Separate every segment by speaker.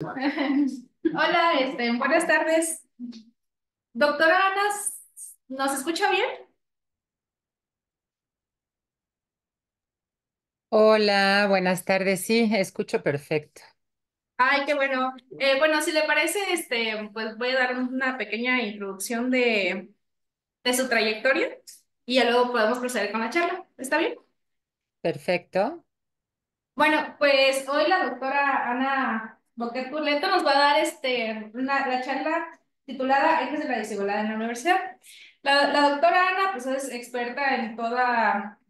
Speaker 1: Hola, este, buenas tardes. Doctora Ana, ¿nos escucha bien?
Speaker 2: Hola, buenas tardes. Sí, escucho perfecto.
Speaker 1: Ay, qué bueno. Eh, bueno, si le parece, este, pues voy a dar una pequeña introducción de, de su trayectoria y ya luego podemos proceder con la charla. ¿Está bien?
Speaker 2: Perfecto.
Speaker 1: Bueno, pues hoy la doctora Ana Boquer Burleto nos va a dar este, la charla titulada Ejes de la Desigualdad en la Universidad. La, doctora Ana pues, es experta en toda,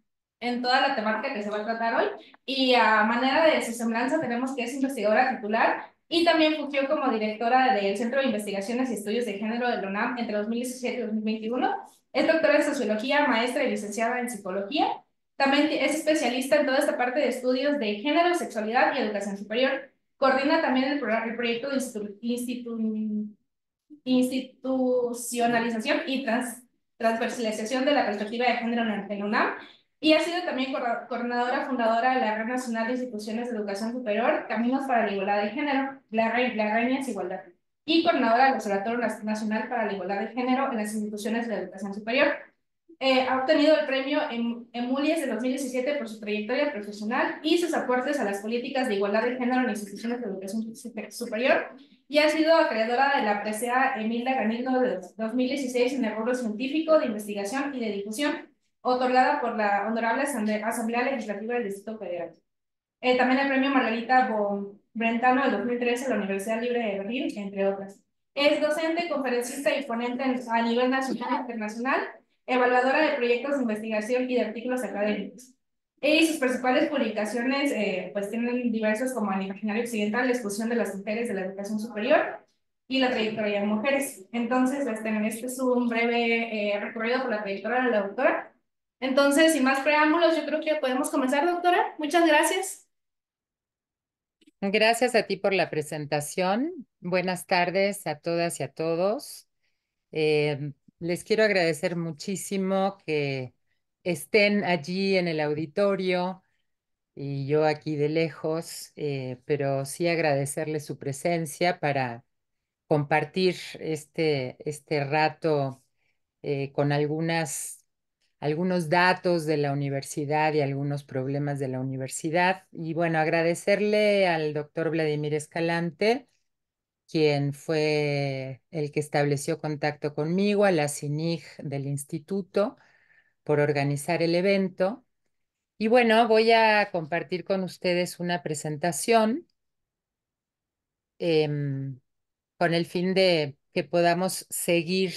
Speaker 1: en toda la temática que se va a tratar hoy y a manera de su semblanza tenemos que es investigadora titular y también fungió como directora del Centro de Investigaciones y Estudios de Género la UNAM entre 2017 y 2021. Es doctora en Sociología, maestra y licenciada en Psicología. También es especialista en toda esta parte de estudios de género, sexualidad y educación superior. Coordina también el, proyecto de institucionalización y transversalización de la perspectiva de género en la UNAM y ha sido también coordinadora fundadora de la Red Nacional de Instituciones de Educación Superior Caminos para la Igualdad de Género, la Red, la Igualdad, y coordinadora del Observatorio Nacional para la Igualdad de Género en las Instituciones de Educación Superior. Eh, ha obtenido el premio em, Emulies de 2017 por su trayectoria profesional y sus aportes a las políticas de igualdad de género en instituciones de educación superior y ha sido creadora de la presea Emilda Granino de 2016 en el rubro científico de investigación y de difusión otorgada por la Honorable Asamblea Legislativa del Distrito Federal. Eh, también el premio Margarita Brentano de 2013 a la Universidad Libre de Berlín, entre otras. Es docente, conferencista y ponente a nivel nacional e internacional evaluadora de proyectos de investigación y de artículos académicos. E, y sus principales publicaciones eh, pues tienen diversos como el imaginario occidental, la exclusión de las mujeres de la educación superior y la trayectoria de mujeres. Entonces, este, este es un breve eh, recorrido por la trayectoria de la doctora. Entonces, sin más preámbulos, yo creo que podemos comenzar, doctora.
Speaker 2: Muchas gracias. Gracias a ti por la presentación. Buenas tardes a todas y a todos. Eh, les quiero agradecer muchísimo que estén allí en el auditorio y yo aquí de lejos, eh, pero sí agradecerles su presencia para compartir este, este rato eh, con algunas, algunos datos de la universidad y algunos problemas de la universidad. Y bueno, agradecerle al doctor Vladimir Escalante quien fue el que estableció contacto conmigo, a la CINIG del instituto, por organizar el evento. Y bueno, voy a compartir con ustedes una presentación em, con el fin de que podamos seguir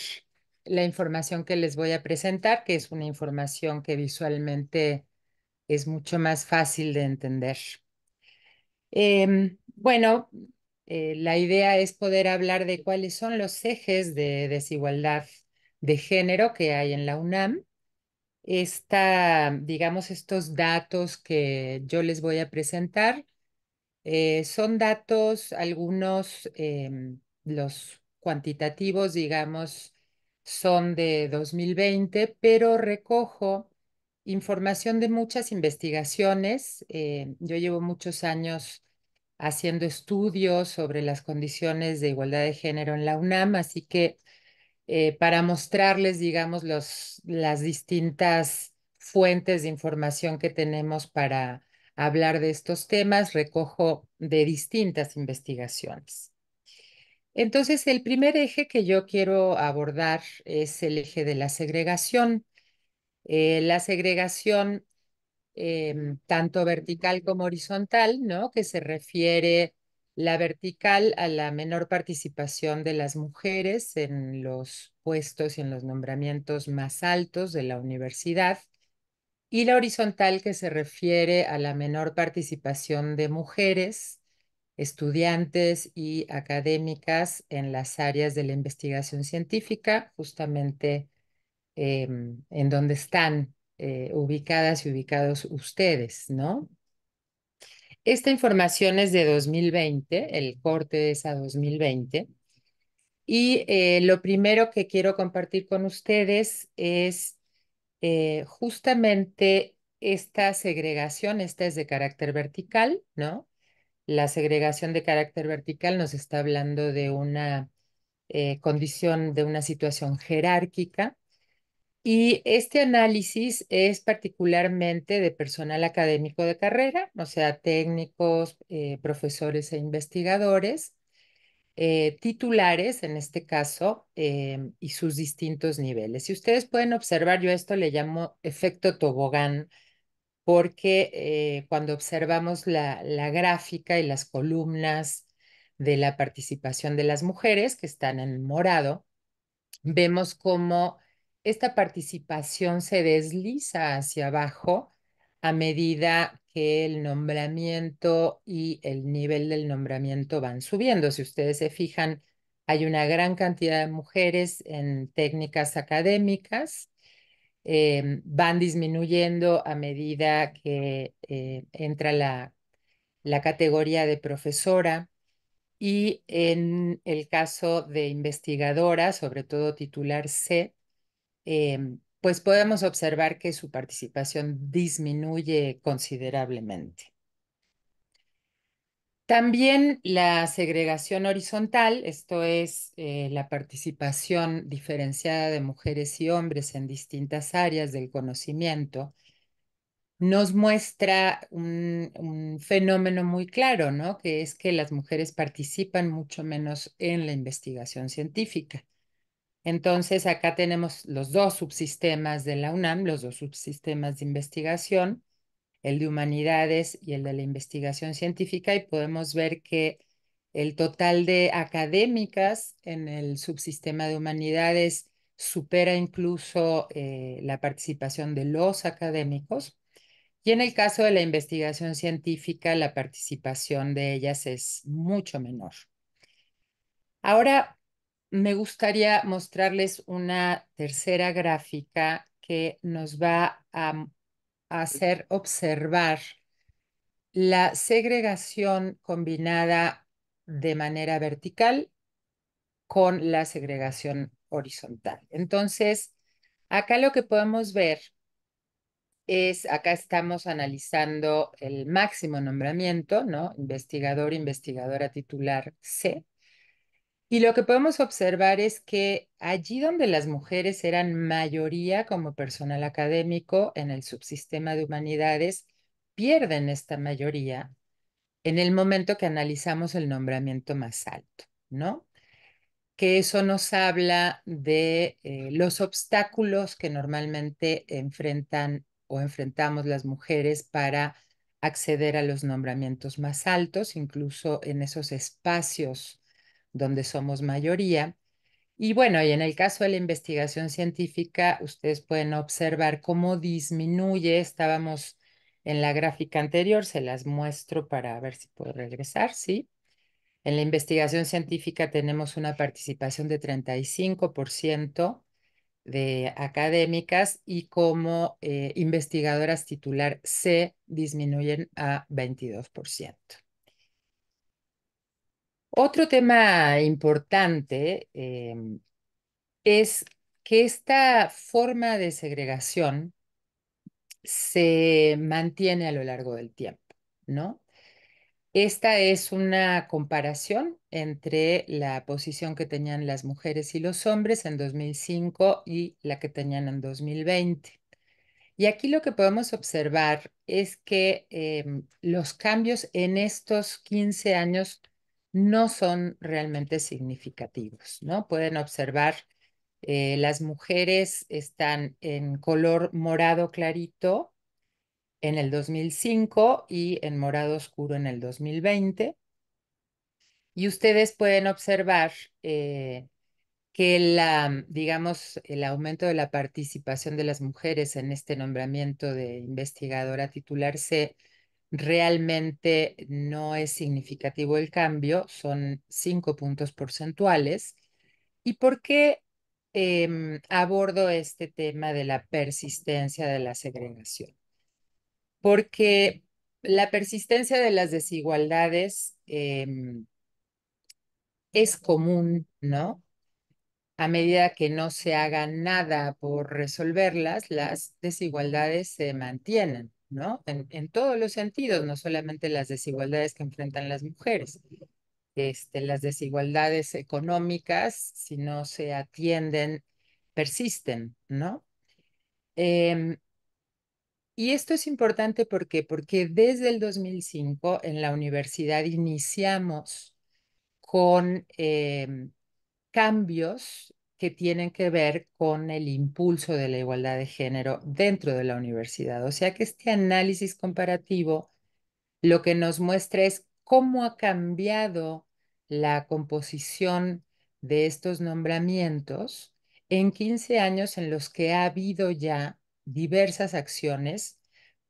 Speaker 2: la información que les voy a presentar, que es una información que visualmente es mucho más fácil de entender. Em, bueno, eh, la idea es poder hablar de cuáles son los ejes de desigualdad de género que hay en la UNAM. digamos, estos datos que yo les voy a presentar eh, son datos, algunos, em, los cuantitativos, digamos, son de 2020, pero recojo información de muchas investigaciones. Eh, yo llevo muchos años haciendo estudios sobre las condiciones de igualdad de género en la UNAM, así que eh, para mostrarles, digamos, las distintas fuentes de información que tenemos para hablar de estos temas, recojo de distintas investigaciones. Entonces, el primer eje que yo quiero abordar es el eje de la segregación. Eh, la segregación Em, tanto vertical como horizontal, ¿no? que se refiere la vertical a la menor participación de las mujeres en los puestos y en los nombramientos más altos de la universidad, y la horizontal que se refiere a la menor participación de mujeres, estudiantes y académicas en las áreas de la investigación científica, justamente em, en donde están eh, ubicadas y ubicados ustedes, ¿no? Esta información es de 2020, el corte es a 2020. Y eh, lo primero que quiero compartir con ustedes es eh, justamente esta segregación, esta es de carácter vertical, ¿no? La segregación de carácter vertical nos está hablando de una condición, de una situación jerárquica y este análisis es particularmente de personal académico de carrera, o sea, técnicos, eh, profesores e investigadores, eh, titulares en este caso, eh, y sus distintos niveles. Si ustedes pueden observar, yo esto le llamo efecto tobogán, porque cuando observamos la, la gráfica y las columnas de la participación de las mujeres que están en morado, vemos cómo esta participación se desliza hacia abajo a medida que el nombramiento y el nivel del nombramiento van subiendo. Si ustedes se fijan, hay una gran cantidad de mujeres en técnicas académicas. Eh, van disminuyendo a medida que eh, entra la, la categoría de profesora. Y en el caso de investigadora, sobre todo titular C, Em, pues podemos observar que su participación disminuye considerablemente. También la segregación horizontal, esto es eh, la participación diferenciada de mujeres y hombres en distintas áreas del conocimiento, nos muestra un, un, fenómeno muy claro, ¿no? Que es que las mujeres participan mucho menos en la investigación científica. Entonces, acá tenemos los dos subsistemas de la UNAM, los dos subsistemas de investigación, el de humanidades y el de la investigación científica, y podemos ver que el total de académicas en el subsistema de humanidades supera incluso eh, la participación de los académicos. Y en el caso de la investigación científica, la participación de ellas es mucho menor. Ahora, me gustaría mostrarles una tercera gráfica que nos va a, hacer observar la segregación combinada de manera vertical con la segregación horizontal. Entonces, acá lo que podemos ver es, acá estamos analizando el máximo nombramiento, ¿no? Investigador, investigadora titular C. Y lo que podemos observar es que allí donde las mujeres eran mayoría como personal académico en el subsistema de humanidades, pierden esta mayoría en el momento que analizamos el nombramiento más alto, ¿no? Que eso nos habla de eh, los obstáculos que normalmente enfrentan o enfrentamos las mujeres para acceder a los nombramientos más altos, incluso en esos espacios donde somos mayoría. Y bueno, y en el caso de la investigación científica, ustedes pueden observar cómo disminuye, estábamos en la gráfica anterior, se las muestro para ver si puedo regresar, ¿sí? En la investigación científica tenemos una participación de 35% de académicas y como eh, investigadoras titular C, disminuyen a 22%. Otro tema importante em, es que esta forma de segregación se mantiene a lo largo del tiempo, ¿no? Esta es una comparación entre la posición que tenían las mujeres y los hombres en 2005 y la que tenían en 2020. Y aquí lo que podemos observar es que em, los cambios en estos 15 años no son realmente significativos, ¿no? Pueden observar, eh, las mujeres están en color morado clarito en el 2005 y en morado oscuro en el 2020. Y ustedes pueden observar eh, que la, digamos, el aumento de la participación de las mujeres en este nombramiento de investigadora titular se Realmente no es significativo el cambio, son cinco puntos porcentuales. ¿Y por qué em, abordo este tema de la persistencia de la segregación? Porque la persistencia de las desigualdades em, es común, ¿no? A medida que no se haga nada por resolverlas, las desigualdades se mantienen. ¿no? En, todos los sentidos, no solamente las desigualdades que enfrentan las mujeres, este, las desigualdades económicas, si no se atienden, persisten, ¿no? Em, y esto es importante porque desde el 2005 en la universidad iniciamos con em, cambios que tienen que ver con el impulso de la igualdad de género dentro de la universidad. O sea que este análisis comparativo lo que nos muestra es cómo ha cambiado la composición de estos nombramientos en 15 años en los que ha habido ya diversas acciones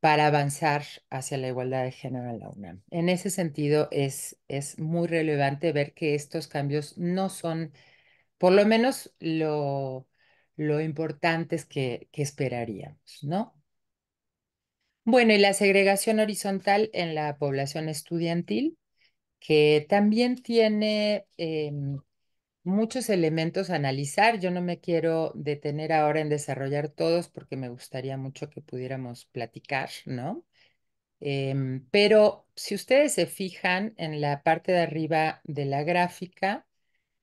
Speaker 2: para avanzar hacia la igualdad de género en la UNAM. En ese sentido, es, es muy relevante ver que estos cambios no son por lo menos lo, importante es que, esperaríamos, ¿no? Bueno, y la segregación horizontal en la población estudiantil, que también tiene em, muchos elementos a analizar. Yo no me quiero detener ahora en desarrollar todos porque me gustaría mucho que pudiéramos platicar, ¿no? Em, pero si ustedes se fijan en la parte de arriba de la gráfica,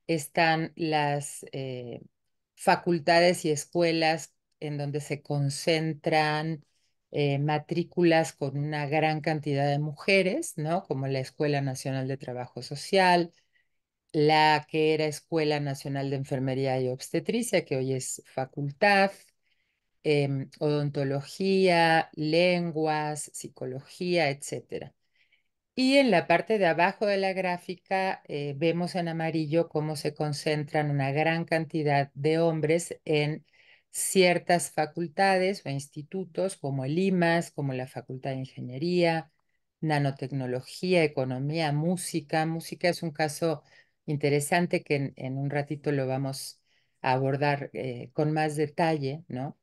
Speaker 2: están las eh, facultades y escuelas en donde se concentran eh, matrículas con una gran cantidad de mujeres, ¿no? Como la Escuela Nacional de Trabajo Social, la que era Escuela Nacional de Enfermería y Obstetricia, que hoy es facultad, em, odontología, lenguas, psicología, etcétera. Y en la parte de abajo de la gráfica eh, vemos en amarillo cómo se concentran una gran cantidad de hombres en ciertas facultades o institutos como el IMAS, como la Facultad de Ingeniería, Nanotecnología, Economía, Música. Música es un caso interesante que en, un ratito lo vamos a abordar eh, con más detalle, ¿no?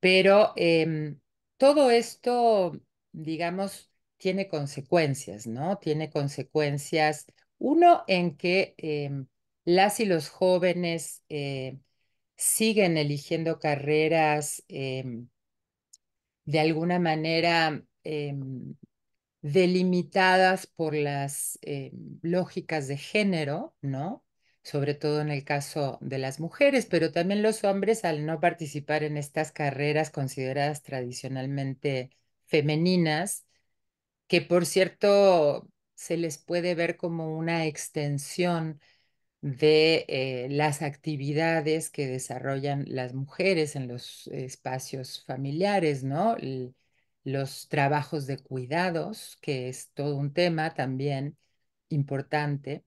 Speaker 2: Pero em, todo esto, digamos, tiene consecuencias, ¿no? Tiene consecuencias, uno, en que em, las y los jóvenes eh, siguen eligiendo carreras em, de alguna manera em, delimitadas por las lógicas de género, ¿no? sobre todo en el caso de las mujeres, pero también los hombres al no participar en estas carreras consideradas tradicionalmente femeninas, que por cierto se les puede ver como una extensión de eh, las actividades que desarrollan las mujeres en los espacios familiares, ¿no? los trabajos de cuidados, que es todo un tema también importante.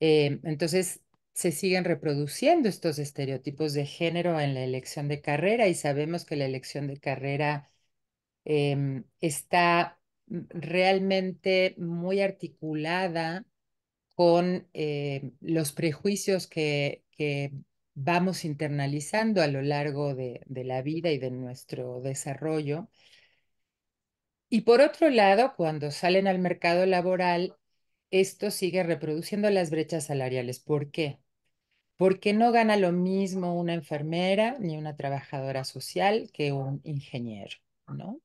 Speaker 2: Eh, entonces, se siguen reproduciendo estos estereotipos de género en la elección de carrera y sabemos que la elección de carrera em, está realmente muy articulada con eh, los prejuicios que, que, vamos internalizando a lo largo de, de, la vida y de nuestro desarrollo. Y por otro lado, cuando salen al mercado laboral, esto sigue reproduciendo las brechas salariales. ¿Por qué? Porque no gana lo mismo una enfermera ni una trabajadora social que un ingeniero, ¿no?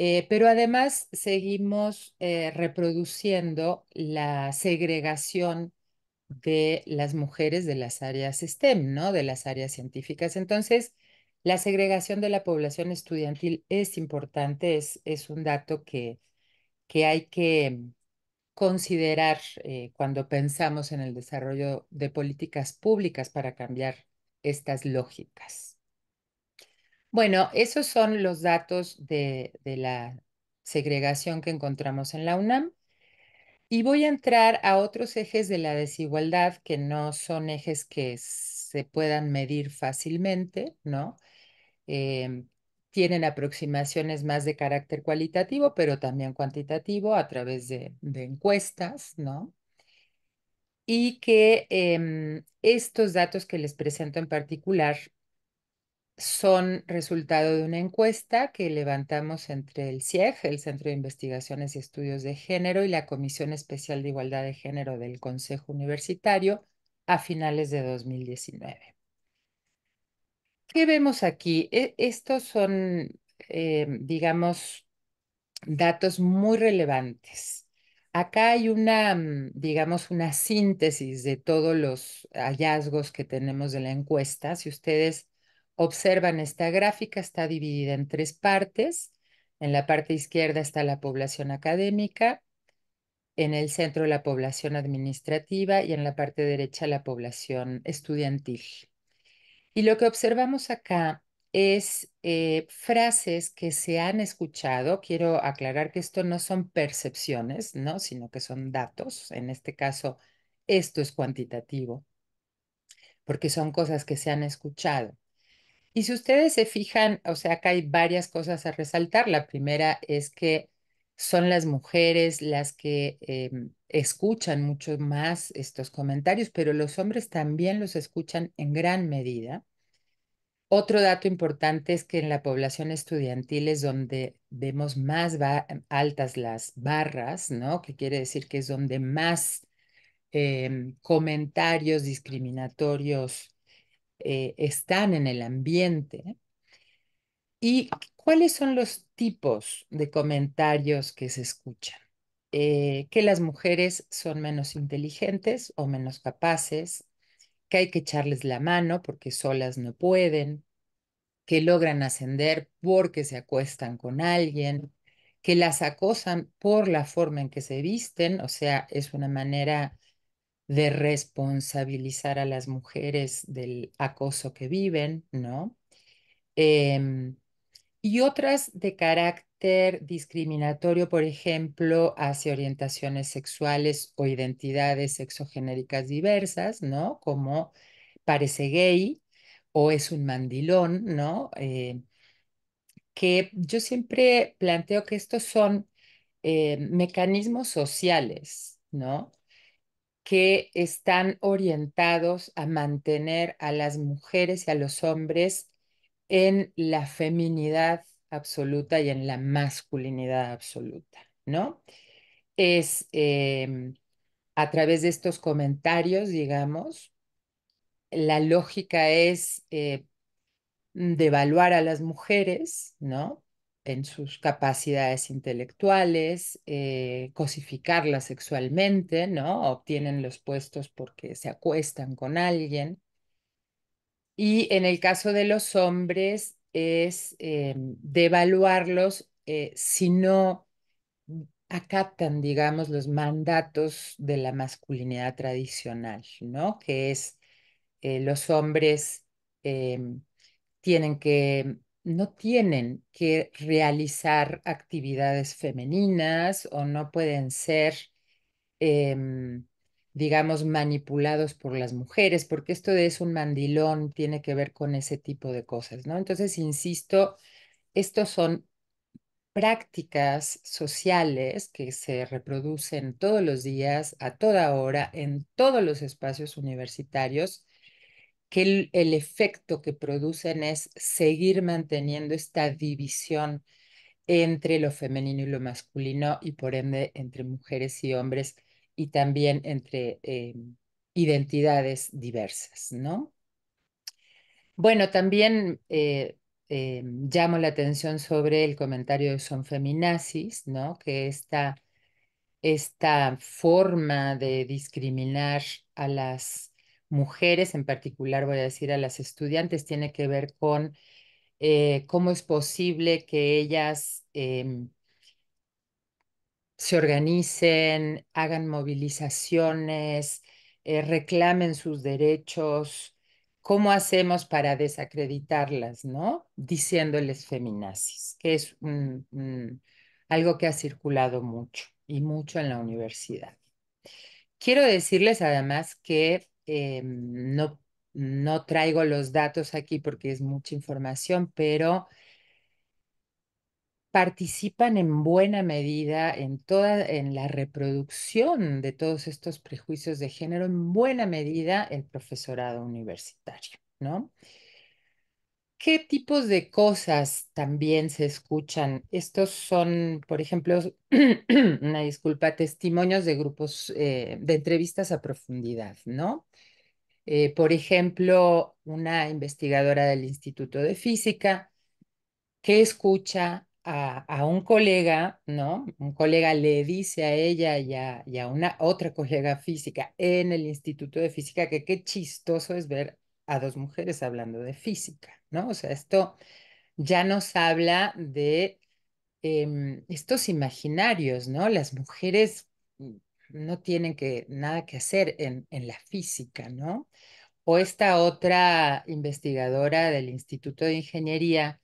Speaker 2: Eh, pero además seguimos eh, reproduciendo la segregación de las mujeres de las áreas STEM, ¿no? De las áreas científicas. Entonces, la segregación de la población estudiantil es importante, es, un dato que, hay que considerar eh, cuando pensamos en el desarrollo de políticas públicas para cambiar estas lógicas. Bueno, esos son los datos de, la segregación que encontramos en la UNAM. Y voy a entrar a otros ejes de la desigualdad que no son ejes que se puedan medir fácilmente, ¿no? Eh, tienen aproximaciones más de carácter cualitativo, pero también cuantitativo a través de, encuestas, ¿no? Y que em, estos datos que les presento en particular son resultado de una encuesta que levantamos entre el CIEG, el Centro de Investigaciones y Estudios de Género, y la Comisión Especial de Igualdad de Género del Consejo Universitario a finales de 2019. ¿Qué vemos aquí? E, estos son, eh, digamos, datos muy relevantes. Acá hay una, mm, digamos, una síntesis de todos los hallazgos que tenemos de la encuesta. Si ustedes Observan esta gráfica, está dividida en tres partes. En la parte izquierda está la población académica, en el centro la población administrativa y en la parte derecha la población estudiantil. Y lo que observamos acá es eh, frases que se han escuchado. Quiero aclarar que esto no son percepciones, sino que son datos. En este caso, esto es cuantitativo, porque son cosas que se han escuchado. Y si ustedes se fijan, o sea, acá hay varias cosas a resaltar. La primera es que son las mujeres las que em, escuchan mucho más estos comentarios, pero los hombres también los escuchan en gran medida. Otro dato importante es que en la población estudiantil es donde vemos más altas las barras, ¿no? Que quiere decir que es donde más em, comentarios discriminatorios eh, están en el ambiente. ¿Y cuáles son los tipos de comentarios que se escuchan? Eh, que las mujeres son menos inteligentes o menos capaces, que hay que echarles la mano porque solas no pueden, que logran ascender porque se acuestan con alguien, que las acosan por la forma en que se visten, o sea, es una manera de responsabilizar a las mujeres del acoso que viven, ¿no? Em, y otras de carácter discriminatorio, por ejemplo, hacia orientaciones sexuales o identidades sexogenéricas diversas, ¿no? Como parece gay o es un mandilón, ¿no? Eh, que yo siempre planteo que estos son eh, mecanismos sociales, ¿no? que están orientados a mantener a las mujeres y a los hombres en la feminidad absoluta y en la masculinidad absoluta, ¿no? Es em, a través de estos comentarios, digamos, la lógica es eh, devaluar a las mujeres, ¿no? en sus capacidades intelectuales, eh, cosificarlas sexualmente, ¿no? Obtienen los puestos porque se acuestan con alguien. Y en el caso de los hombres es eh, devaluarlos eh, si no acatan, digamos, los mandatos de la masculinidad tradicional, ¿no? Que es los hombres tienen que no tienen que realizar actividades femeninas o no pueden ser, em, digamos, manipulados por las mujeres, porque esto de es un mandilón tiene que ver con ese tipo de cosas, ¿no? Entonces, insisto, estos son prácticas sociales que se reproducen todos los días, a toda hora, en todos los espacios universitarios que el, efecto que producen es seguir manteniendo esta división entre lo femenino y lo masculino y por ende entre mujeres y hombres y también entre eh, identidades diversas, ¿no? Bueno, también eh, eh, llamo la atención sobre el comentario de Son Feminazis, ¿no? Que esta, esta forma de discriminar a las mujeres en particular, voy a decir a las estudiantes, tiene que ver con eh, cómo es posible que ellas em, se organicen, hagan movilizaciones, eh, reclamen sus derechos, cómo hacemos para desacreditarlas, ¿no? Diciéndoles feminazis, que es algo que ha circulado mucho y mucho en la universidad. Quiero decirles además que Em, no, no traigo los datos aquí porque es mucha información, pero participan en buena medida en toda en la reproducción de todos estos prejuicios de género en buena medida el profesorado universitario, ¿no? ¿Qué tipos de cosas también se escuchan? Estos son, por ejemplo, una disculpa, testimonios de grupos eh, de entrevistas a profundidad, ¿no? Eh, por ejemplo, una investigadora del Instituto de Física que escucha a, un colega, ¿no? Un colega le dice a ella y a, y a una otra colega física en el Instituto de Física que qué chistoso es ver a dos mujeres hablando de física. ¿no? O sea, esto ya nos habla de em, estos imaginarios, ¿no? Las mujeres no tienen que, nada que hacer en, la física, ¿no? O esta otra investigadora del Instituto de Ingeniería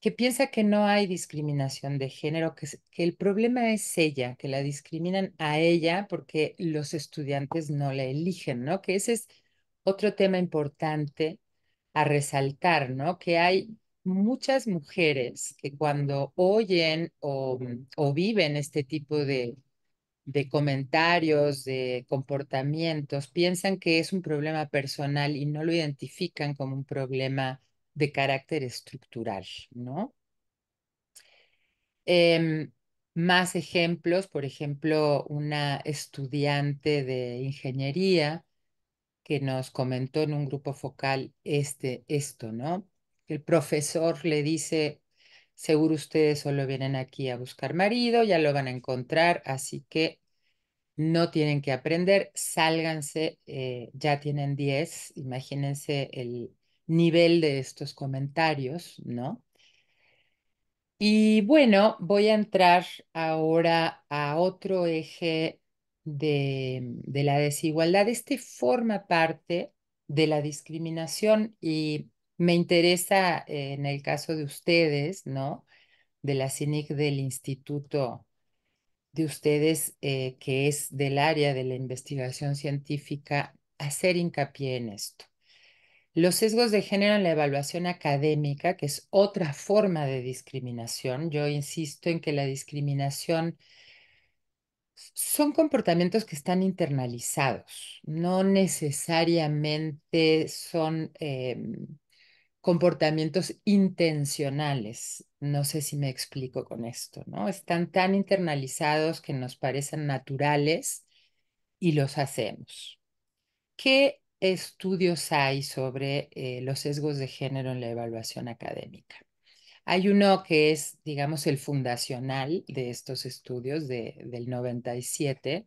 Speaker 2: que piensa que no hay discriminación de género, que, que el problema es ella, que la discriminan a ella porque los estudiantes no la eligen, ¿no? Que ese es otro tema importante a resaltar, ¿no? Que hay muchas mujeres que cuando oyen o, viven este tipo de, comentarios, de comportamientos, piensan que es un problema personal y no lo identifican como un problema de carácter estructural, ¿no? Em, más ejemplos, por ejemplo, una estudiante de ingeniería que nos comentó en un grupo focal este, esto, ¿no? El profesor le dice, seguro ustedes solo vienen aquí a buscar marido, ya lo van a encontrar, así que no tienen que aprender, sálganse, eh, ya tienen 10, imagínense el nivel de estos comentarios, ¿no? Y bueno, voy a entrar ahora a otro eje de, la desigualdad, este forma parte de la discriminación y me interesa eh, en el caso de ustedes, ¿no? De la CINIC del instituto de ustedes, eh, que es del área de la investigación científica, hacer hincapié en esto. Los sesgos de género en la evaluación académica, que es otra forma de discriminación. Yo insisto en que la discriminación son comportamientos que están internalizados, no necesariamente son em, comportamientos intencionales. No sé si me explico con esto, ¿no? Están tan internalizados que nos parecen naturales y los hacemos. ¿Qué estudios hay sobre eh, los sesgos de género en la evaluación académica? Hay uno que es, digamos, el fundacional de estos estudios de, del 97.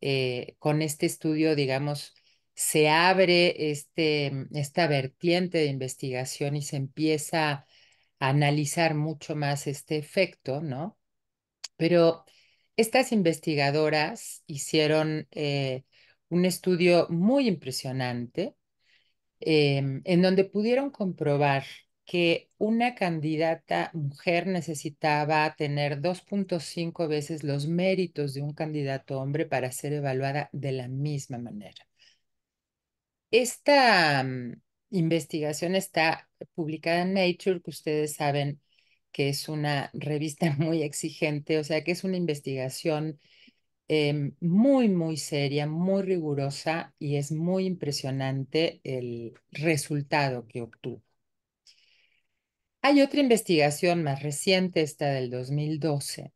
Speaker 2: Eh, con este estudio, digamos, se abre este, mm, esta vertiente de investigación y se empieza a analizar mucho más este efecto, ¿no? Pero estas investigadoras hicieron eh, un estudio muy impresionante em, en donde pudieron comprobar que una candidata mujer necesitaba tener 2.5 veces los méritos de un candidato hombre para ser evaluada de la misma manera. Esta mm, investigación está publicada en Nature, que ustedes saben que es una revista muy exigente, o sea que es una investigación em, muy, muy seria, muy rigurosa y es muy impresionante el resultado que obtuvo. Hay otra investigación más reciente, esta del 2012,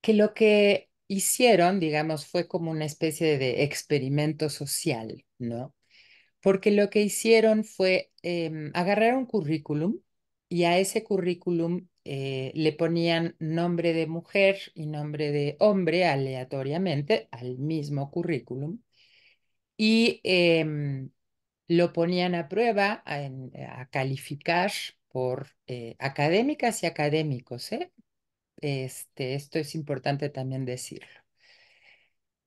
Speaker 2: que lo que hicieron, digamos, fue como una especie de experimento social, ¿no? Porque lo que hicieron fue em, agarrar un currículum y a ese currículum eh, le ponían nombre de mujer y nombre de hombre aleatoriamente al mismo currículum y em, lo ponían a prueba, a, calificar por eh, académicas y académicos. ¿eh? Este, esto es importante también decirlo.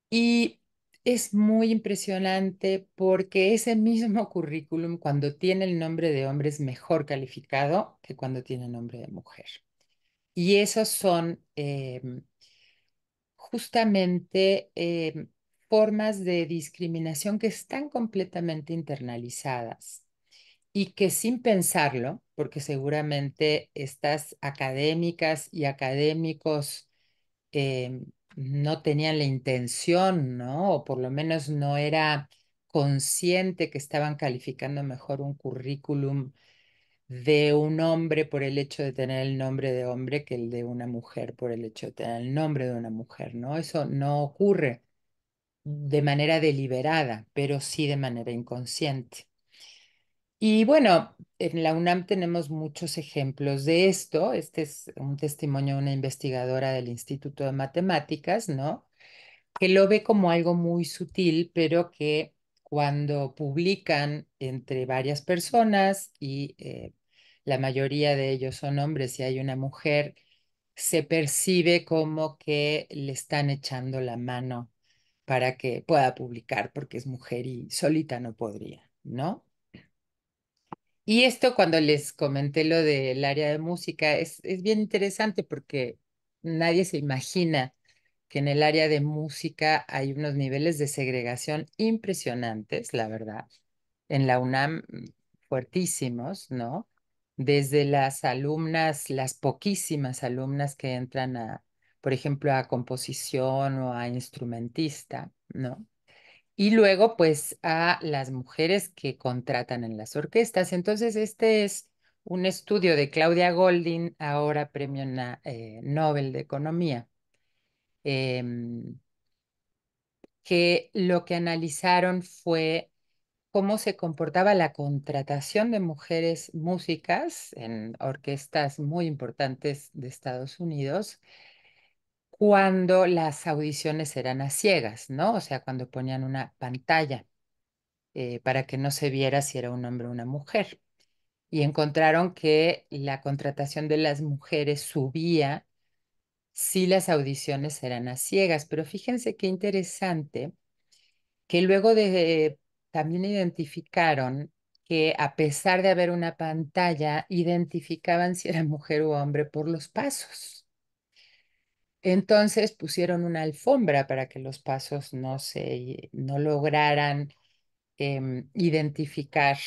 Speaker 2: Y es muy impresionante porque ese mismo currículum cuando tiene el nombre de hombre es mejor calificado que cuando tiene el nombre de mujer. Y esos son em, justamente em, formas de discriminación que están completamente internalizadas y que sin pensarlo, porque seguramente estas académicas y académicos eh, no tenían la intención, ¿no? O por lo menos no era consciente que estaban calificando mejor un currículum de un hombre por el hecho de tener el nombre de hombre que el de una mujer por el hecho de tener el nombre de una mujer, ¿no? Eso no ocurre de manera deliberada, pero sí de manera inconsciente. Y bueno, en la UNAM tenemos muchos ejemplos de esto. Este es un testimonio de una investigadora del Instituto de Matemáticas, ¿no? Que lo ve como algo muy sutil, pero que cuando publican entre varias personas y eh, la mayoría de ellos son hombres y hay una mujer, se percibe como que le están echando la mano para que pueda publicar, porque es mujer y solita no podría, ¿no? Y esto cuando les comenté lo del área de música, es, es bien interesante porque nadie se imagina que en el área de música hay unos niveles de segregación impresionantes, la verdad. En la UNAM, mm, fuertísimos, ¿no? Desde las alumnas, las poquísimas alumnas que entran a, por ejemplo, a composición o a instrumentista, ¿no? Y luego, pues, a las mujeres que contratan en las orquestas. Entonces, este es un estudio de Claudia Goldin, ahora premio eh, Nobel de Economía, em, que lo que analizaron fue cómo se comportaba la contratación de mujeres músicas en orquestas muy importantes de Estados Unidos cuando las audiciones eran a ciegas, ¿no? O sea, cuando ponían una pantalla eh, para que no se viera si era un hombre o una mujer. Y encontraron que la contratación de las mujeres subía si las audiciones eran a ciegas. Pero fíjense qué interesante que luego de, también identificaron que a pesar de haber una pantalla, identificaban si era mujer o hombre por los pasos. Entonces pusieron una alfombra para que los pasos no, se, no lograran em, identificar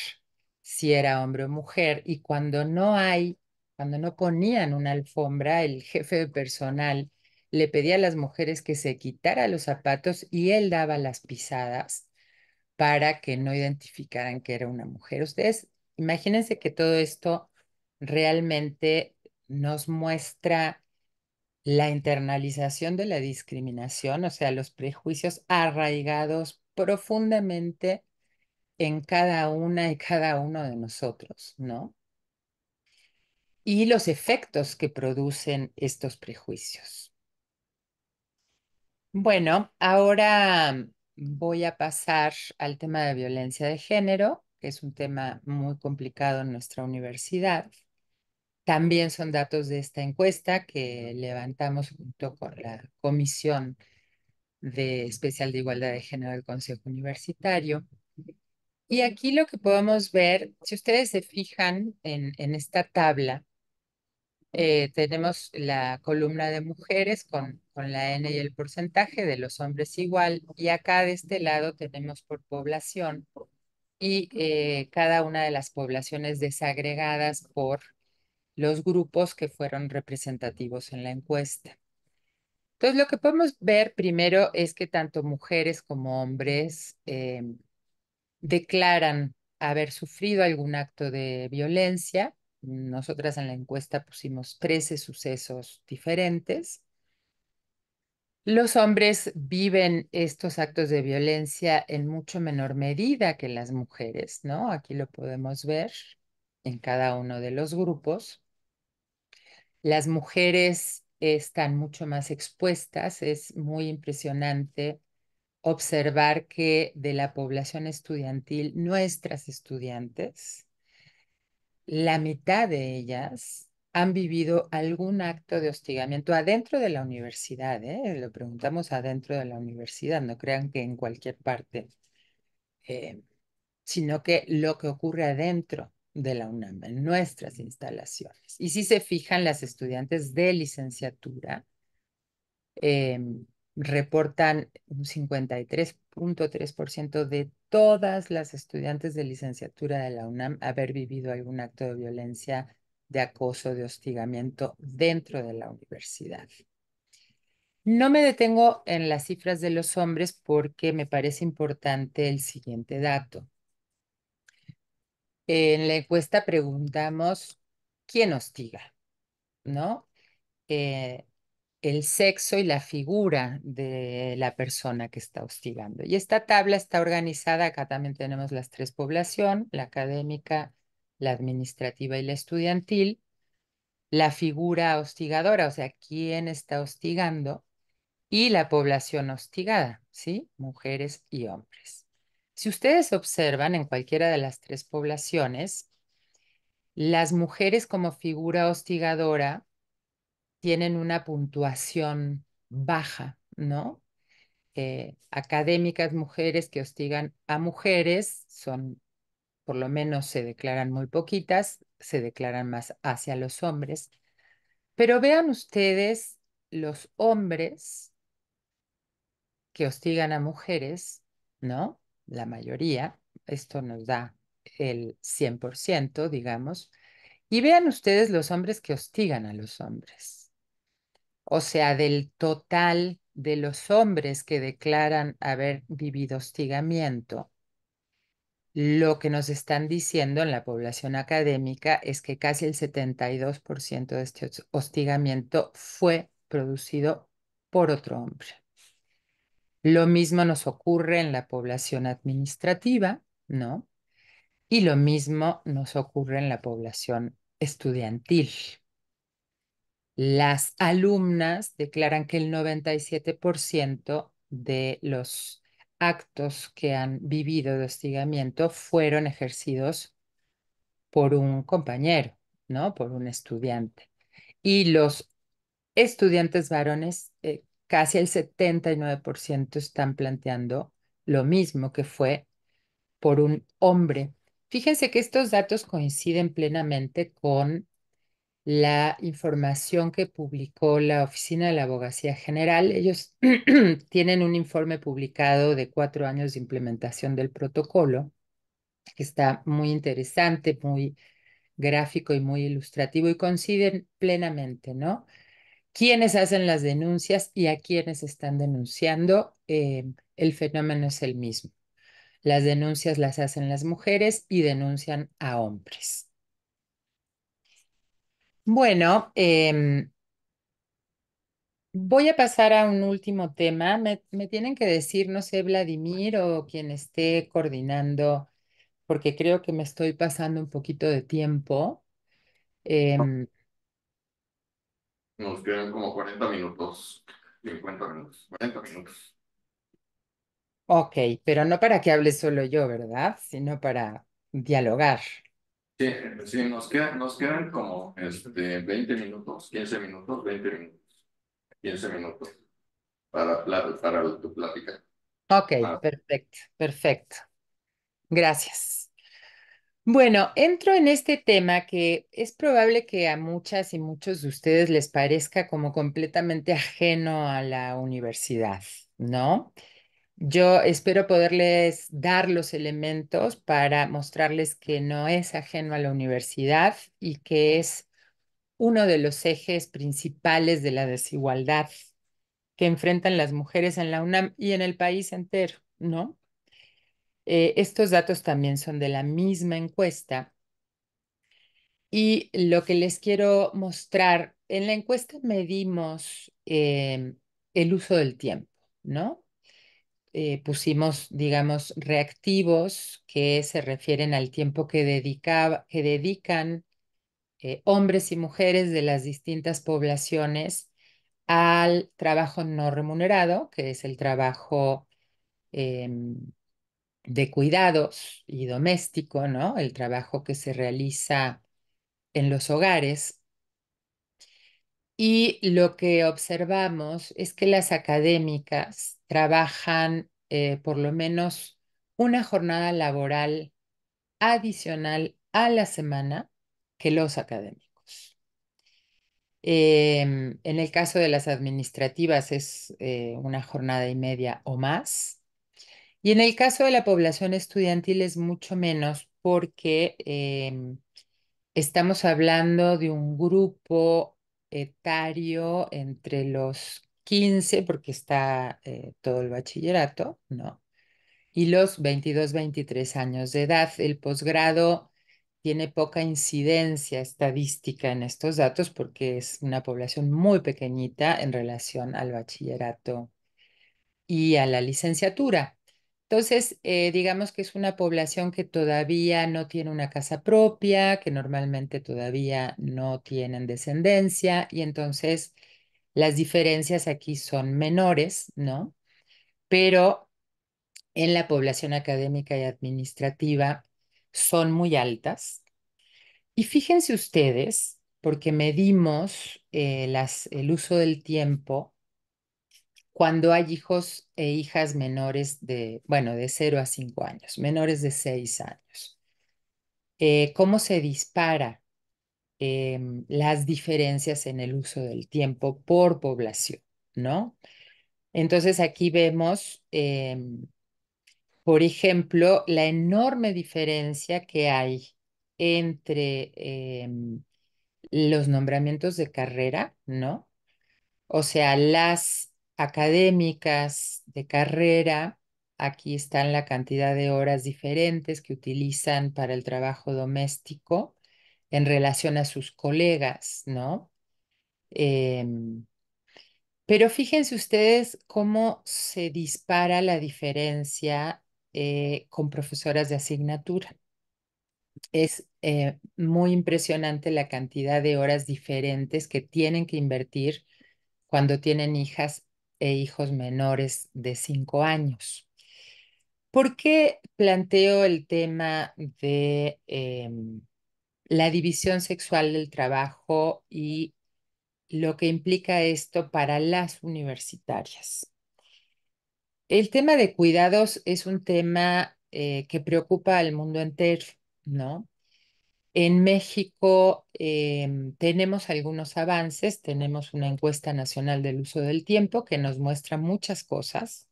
Speaker 2: si era hombre o mujer. Y cuando no hay, cuando no ponían una alfombra, el jefe de personal le pedía a las mujeres que se quitara los zapatos y él daba las pisadas para que no identificaran que era una mujer. Ustedes imagínense que todo esto realmente nos muestra la internalización de la discriminación, o sea, los prejuicios arraigados profundamente en cada una y cada uno de nosotros, ¿no? Y los efectos que producen estos prejuicios. Bueno, ahora voy a pasar al tema de violencia de género, que es un tema muy complicado en nuestra universidad. También son datos de esta encuesta que levantamos junto con la Comisión de Especial de Igualdad de Género del Consejo Universitario. Y aquí lo que podemos ver, si ustedes se fijan en, en esta tabla, eh, tenemos la columna de mujeres con, con la N y el porcentaje de los hombres igual, y acá de este lado tenemos por población y eh, cada una de las poblaciones desagregadas por los grupos que fueron representativos en la encuesta. Entonces, lo que podemos ver primero es que tanto mujeres como hombres em, declaran haber sufrido algún acto de violencia. Nosotras en la encuesta pusimos 13 sucesos diferentes. Los hombres viven estos actos de violencia en mucho menor medida que las mujeres, ¿no? Aquí lo podemos ver en cada uno de los grupos. Las mujeres están mucho más expuestas, es muy impresionante observar que de la población estudiantil, nuestras estudiantes, la mitad de ellas han vivido algún acto de hostigamiento adentro de la universidad, ¿eh? lo preguntamos adentro de la universidad, no crean que en cualquier parte, eh, sino que lo que ocurre adentro de la UNAM, en nuestras instalaciones. Y si se fijan, las estudiantes de licenciatura em, reportan un 53.3% de todas las estudiantes de licenciatura de la UNAM haber vivido algún acto de violencia, de acoso, de hostigamiento dentro de la universidad. No me detengo en las cifras de los hombres porque me parece importante el siguiente dato en la encuesta preguntamos quién hostiga, ¿no? Eh, el sexo y la figura de la persona que está hostigando. Y esta tabla está organizada, acá también tenemos las tres población, la académica, la administrativa y la estudiantil, la figura hostigadora, o sea, quién está hostigando, y la población hostigada, ¿sí? Mujeres y hombres. Si ustedes observan en cualquiera de las tres poblaciones, las mujeres como figura hostigadora tienen una puntuación baja, ¿no? Eh, académicas mujeres que hostigan a mujeres son, por lo menos se declaran muy poquitas, se declaran más hacia los hombres. Pero vean ustedes los hombres que hostigan a mujeres, ¿no? la mayoría, esto nos da el 100%, digamos, y vean ustedes los hombres que hostigan a los hombres. O sea, del total de los hombres que declaran haber vivido hostigamiento, lo que nos están diciendo en la población académica es que casi el 72% de este hostigamiento fue producido por otro hombre. Lo mismo nos ocurre en la población administrativa, ¿no? Y lo mismo nos ocurre en la población estudiantil. Las alumnas declaran que el 97% de los actos que han vivido de hostigamiento fueron ejercidos por un compañero, ¿no? Por un estudiante. Y los estudiantes varones eh, casi el 79% están planteando lo mismo que fue por un hombre. Fíjense que estos datos coinciden plenamente con la información que publicó la Oficina de la Abogacía General. Ellos tienen un informe publicado de cuatro años de implementación del protocolo, que está muy interesante, muy gráfico y muy ilustrativo y coinciden plenamente, ¿no? quiénes hacen las denuncias y a quienes están denunciando, eh, el fenómeno es el mismo. Las denuncias las hacen las mujeres y denuncian a hombres. Bueno, em, voy a pasar a un último tema. Me, tienen que decir, no sé, Vladimir o quien esté coordinando, porque creo que me estoy pasando un poquito de tiempo. Eh,
Speaker 3: nos quedan como 40
Speaker 4: minutos, 50 minutos, 40 minutos.
Speaker 2: Ok, pero no para que hable solo yo, ¿verdad? Sino para dialogar.
Speaker 3: Sí, sí nos, quedan, nos quedan como este, 20 minutos, 15 minutos, 20 minutos,
Speaker 4: 15 minutos para, para tu plática.
Speaker 2: Ok, ah. perfecto, perfecto. Gracias. Bueno, entro en este tema que es probable que a muchas y muchos de ustedes les parezca como completamente ajeno a la universidad, ¿no? Yo espero poderles dar los elementos para mostrarles que no es ajeno a la universidad y que es uno de los ejes principales de la desigualdad que enfrentan las mujeres en la UNAM y en el país entero, ¿no? Eh, estos datos también son de la misma encuesta. Y lo que les quiero mostrar, en la encuesta medimos eh, el uso del tiempo, ¿no? Eh, pusimos, digamos, reactivos que se refieren al tiempo que, dedicaba, que dedican hombres y mujeres de las distintas poblaciones al trabajo no remunerado, que es el trabajo em, de cuidados y doméstico, ¿no? El trabajo que se realiza en los hogares. Y lo que observamos es que las académicas trabajan eh, por lo menos una jornada laboral adicional a la semana que los académicos. Em, en el caso de las administrativas es eh, una jornada y media o más y en el caso de la población estudiantil es mucho menos porque em, estamos hablando de un grupo etario entre los 15, porque está eh, todo el bachillerato, ¿no? Y los 22, 23 años de edad. El posgrado tiene poca incidencia estadística en estos datos porque es una población muy pequeñita en relación al bachillerato y a la licenciatura. Entonces, eh, digamos que es una población que todavía no tiene una casa propia, que normalmente todavía no tienen descendencia y entonces las diferencias aquí son menores, ¿no? Pero en la población académica y administrativa son muy altas. Y fíjense ustedes, porque medimos eh, el uso del tiempo cuando hay hijos e hijas menores de, bueno, de 0 a 5 años, menores de 6 años. Eh, ¿Cómo se dispara em, las diferencias en el uso del tiempo por población, no? Entonces aquí vemos, em, por ejemplo, la enorme diferencia que hay entre em, los nombramientos de carrera, ¿no? O sea, las académicas de carrera. Aquí están la cantidad de horas diferentes que utilizan para el trabajo doméstico en relación a sus colegas, ¿no? Em, pero fíjense ustedes cómo se dispara la diferencia eh, con profesoras de asignatura. Es eh, muy impresionante la cantidad de horas diferentes que tienen que invertir cuando tienen hijas e hijos menores de cinco años. ¿Por qué planteo el tema de em, la división sexual del trabajo y lo que implica esto para las universitarias? El tema de cuidados es un tema eh, que preocupa al mundo entero, ¿no? En México em, tenemos algunos avances, tenemos una encuesta nacional del uso del tiempo que nos muestra muchas cosas.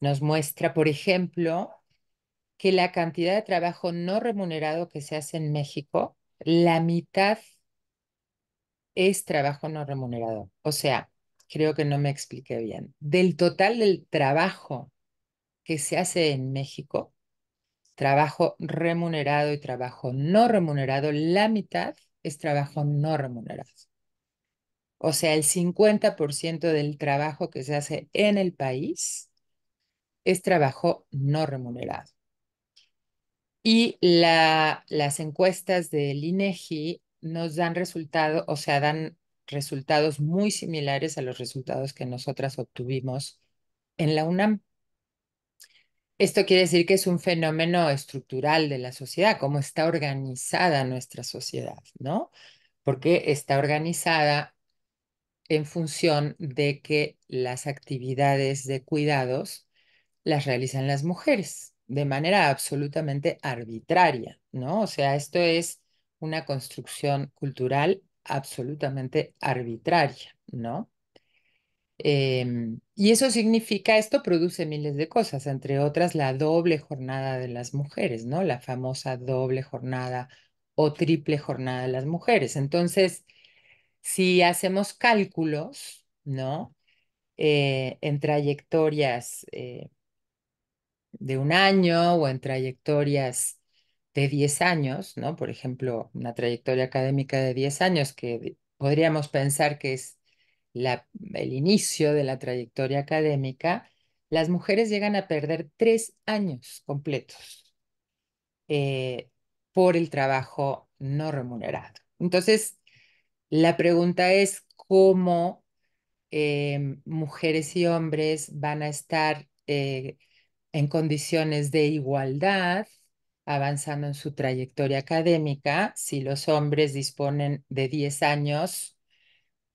Speaker 2: Nos muestra, por ejemplo, que la cantidad de trabajo no remunerado que se hace en México, la mitad es trabajo no remunerado. O sea, creo que no me expliqué bien. Del total del trabajo que se hace en México, trabajo remunerado y trabajo no remunerado, la mitad es trabajo no remunerado. O sea, el 50% del trabajo que se hace en el país es trabajo no remunerado. Y la, las encuestas del INEGI nos dan resultados, o sea, dan resultados muy similares a los resultados que nosotras obtuvimos en la UNAM. Esto quiere decir que es un fenómeno estructural de la sociedad, cómo está organizada nuestra sociedad, ¿no? Porque está organizada en función de que las actividades de cuidados las realizan las mujeres de manera absolutamente arbitraria, ¿no? O sea, esto es una construcción cultural absolutamente arbitraria, ¿no? Em, y eso significa, esto produce miles de cosas, entre otras la doble jornada de las mujeres, ¿no? La famosa doble jornada o triple jornada de las mujeres. Entonces, si hacemos cálculos, ¿no? Eh, en trayectorias eh, de un año o en trayectorias de 10 años, ¿no? Por ejemplo, una trayectoria académica de 10 años que podríamos pensar que es el inicio de la trayectoria académica, las mujeres llegan a perder tres años completos eh, por el trabajo no remunerado. Entonces, la pregunta es cómo eh, mujeres y hombres van a estar eh, en condiciones de igualdad avanzando en su trayectoria académica si los hombres disponen de 10 años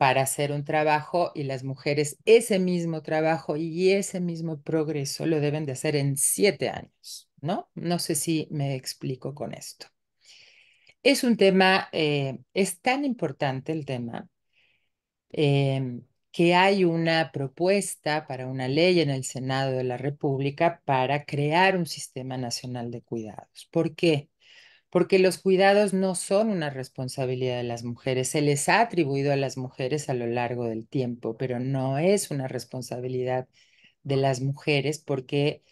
Speaker 2: para hacer un trabajo y las mujeres ese mismo trabajo y ese mismo progreso lo deben de hacer en siete años, ¿no? No sé si me explico con esto. Es un tema, eh, es tan importante el tema eh, que hay una propuesta para una ley en el Senado de la República para crear un sistema nacional de cuidados. ¿Por qué? porque los cuidados no son una responsabilidad de las mujeres. Se les ha atribuido a las mujeres a lo largo del tiempo, pero no es una responsabilidad de las mujeres porque,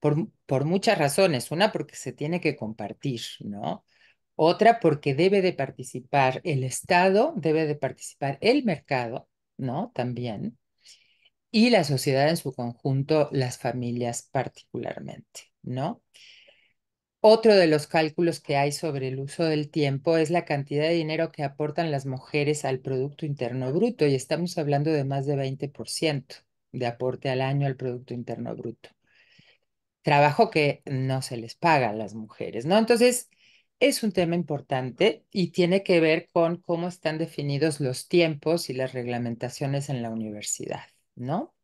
Speaker 2: por, por muchas razones. Una, porque se tiene que compartir, ¿no? Otra, porque debe de participar el Estado, debe de participar el mercado, ¿no? También. Y la sociedad en su conjunto, las familias particularmente, ¿no? Otro de los cálculos que hay sobre el uso del tiempo es la cantidad de dinero que aportan las mujeres al Producto Interno Bruto y estamos hablando de más de 20% de aporte al año al Producto Interno Bruto. Trabajo que no se les paga a las mujeres, ¿no? Entonces, es un tema importante y tiene que ver con cómo están definidos los tiempos y las reglamentaciones en la universidad, ¿no?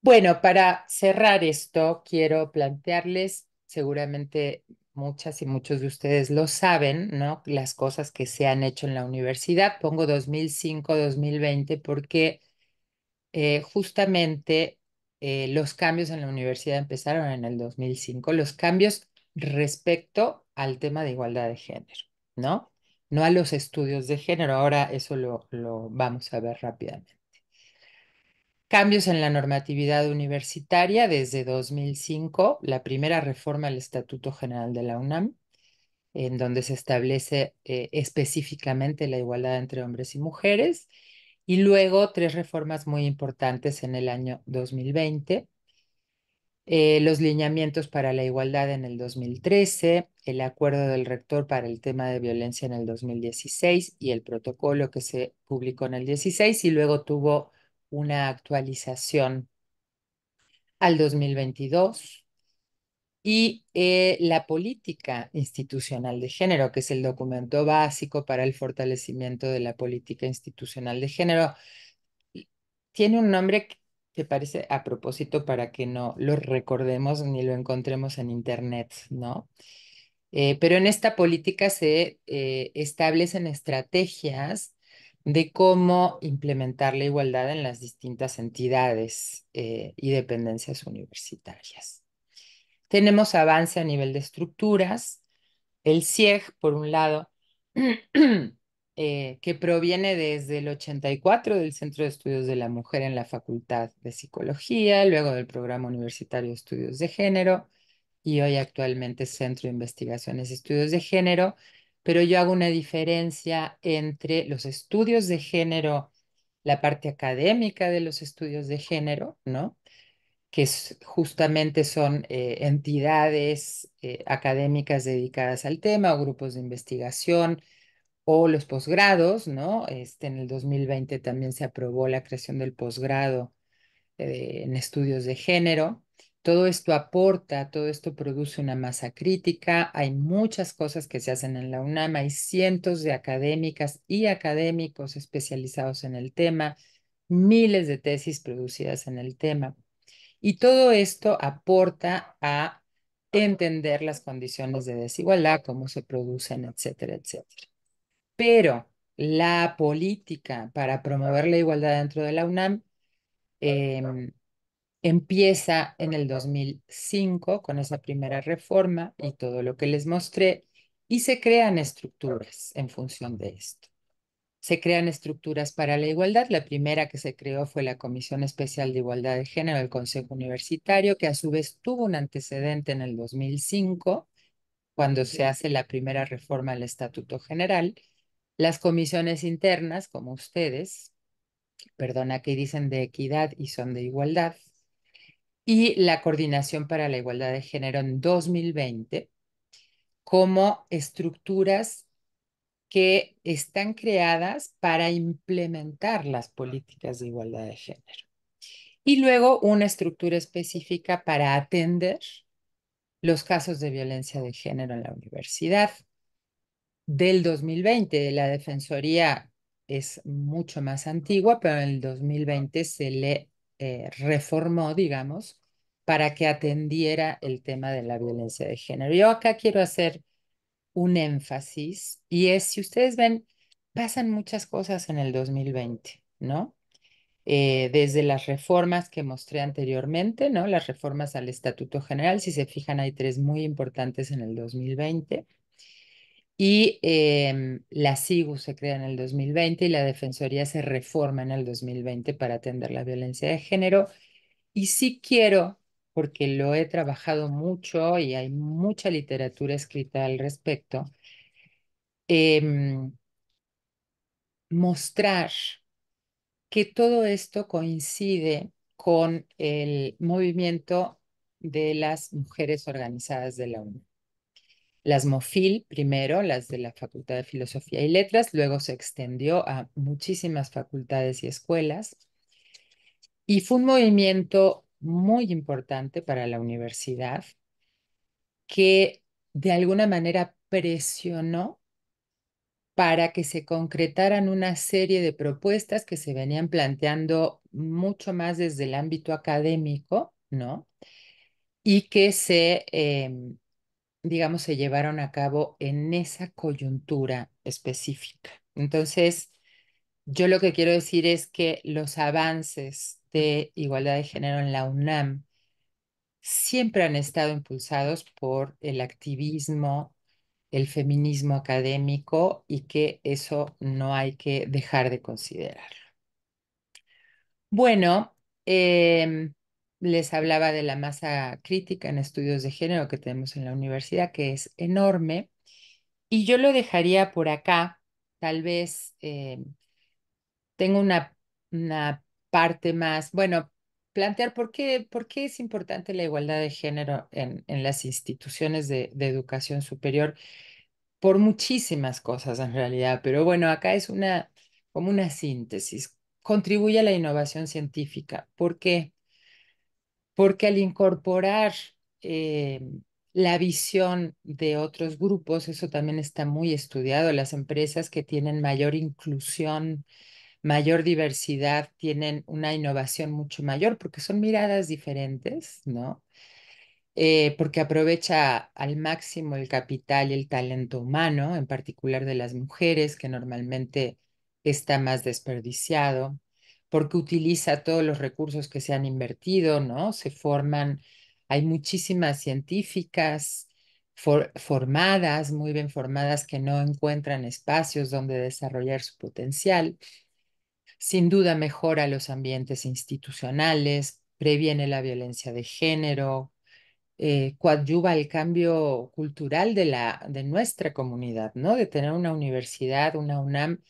Speaker 2: Bueno, para cerrar esto, quiero plantearles seguramente muchas y muchos de ustedes lo saben, ¿no? Las cosas que se han hecho en la universidad. Pongo 2005-2020 porque eh, justamente eh, los cambios en la universidad empezaron en el 2005, los cambios respecto al tema de igualdad de género, ¿no? No a los estudios de género, ahora eso lo vamos a ver rápidamente cambios en la normatividad universitaria desde 2005, la primera reforma al Estatuto General de la UNAM, en donde se establece eh, específicamente la igualdad entre hombres y mujeres, y luego tres reformas muy importantes en el año 2020. Eh, los lineamientos para la igualdad en el 2013, el acuerdo del rector para el tema de violencia en el 2016 y el protocolo que se publicó en el 16 y luego tuvo una actualización al 2022 y eh, la política institucional de género, que es el documento básico para el fortalecimiento de la política institucional de género. Tiene un nombre que parece a propósito para que no lo recordemos ni lo encontremos en Internet, ¿no? Eh, pero en esta política se eh, establecen estrategias de cómo implementar la igualdad en las distintas entidades eh, y dependencias universitarias. Tenemos avance a nivel de estructuras, el CIEG, por un lado, eh, que proviene desde el 84 del Centro de Estudios de la Mujer en la Facultad de Psicología, luego del Programa Universitario de Estudios de Género y hoy actualmente Centro de Investigaciones y Estudios de Género, pero yo hago una diferencia entre los estudios de género, la parte académica de los estudios de género, ¿no? que justamente son eh, entidades eh, académicas dedicadas al tema grupos de investigación o los posgrados, ¿no? Este, en el 2020 también se aprobó la creación del posgrado eh, en estudios de género. Todo esto aporta, todo esto produce una masa crítica. Hay muchas cosas que se hacen en la UNAM, hay cientos de académicas y académicos especializados en el tema, miles de tesis producidas en el tema. Y todo esto aporta a entender las condiciones de desigualdad, cómo se producen, etcétera, etcétera. Pero la política para promover la igualdad dentro de la UNAM eh, empieza en el 2005 con esa primera reforma y todo lo que les mostré, y se crean estructuras en función de esto. Se crean estructuras para la igualdad. La primera que se creó fue la Comisión Especial de Igualdad de Género del Consejo Universitario, que a su vez tuvo un antecedente en el 2005, cuando se hace la primera reforma del Estatuto General. Las comisiones internas, como ustedes, perdona que dicen de equidad y son de igualdad, y la Coordinación para la Igualdad de Género en 2020 como estructuras que están creadas para implementar las políticas de igualdad de género. Y luego una estructura específica para atender los casos de violencia de género en la universidad. Del 2020, la Defensoría es mucho más antigua, pero en el 2020 se le eh, reformó, digamos, para que atendiera el tema de la violencia de género. Yo acá quiero hacer un énfasis y es, si ustedes ven, pasan muchas cosas en el 2020, ¿no? Eh, desde las reformas que mostré anteriormente, ¿no? Las reformas al Estatuto General, si se fijan, hay tres muy importantes en el 2020. Y em, la SIGU se crea en el 2020 y la Defensoría se reforma en el 2020 para atender la violencia de género. Y sí quiero, porque lo he trabajado mucho y hay mucha literatura escrita al respecto, em, mostrar que todo esto coincide con el movimiento de las mujeres organizadas de la Unión las MOFIL primero, las de la Facultad de Filosofía y Letras, luego se extendió a muchísimas facultades y escuelas. Y fue un movimiento muy importante para la universidad que de alguna manera presionó para que se concretaran una serie de propuestas que se venían planteando mucho más desde el ámbito académico, ¿no? Y que se em, digamos, se llevaron a cabo en esa coyuntura específica. Entonces, yo lo que quiero decir es que los avances de igualdad de género en la UNAM siempre han estado impulsados por el activismo, el feminismo académico y que eso no hay que dejar de considerarlo. Bueno, em, les hablaba de la masa crítica en estudios de género que tenemos en la universidad, que es enorme. Y yo lo dejaría por acá. Tal vez eh, tengo una, una parte más, bueno, plantear por qué, por qué es importante la igualdad de género en, las instituciones de, educación superior, por muchísimas cosas en realidad, pero bueno, acá es una, como una síntesis. Contribuye a la innovación científica. ¿Por qué? porque al incorporar eh, la visión de otros grupos, eso también está muy estudiado, las empresas que tienen mayor inclusión, mayor diversidad, tienen una innovación mucho mayor porque son miradas diferentes, ¿no? Eh, porque aprovecha al máximo el capital y el talento humano, en particular de las mujeres, que normalmente está más desperdiciado porque utiliza todos los recursos que se han invertido, ¿no? Se forman, hay muchísimas científicas formadas, muy bien formadas, que no encuentran espacios donde desarrollar su potencial. Sin duda mejora los ambientes institucionales, previene la violencia de género, eh, coadyuva el cambio cultural de, la, de nuestra comunidad, ¿no? De tener una universidad, una UNAM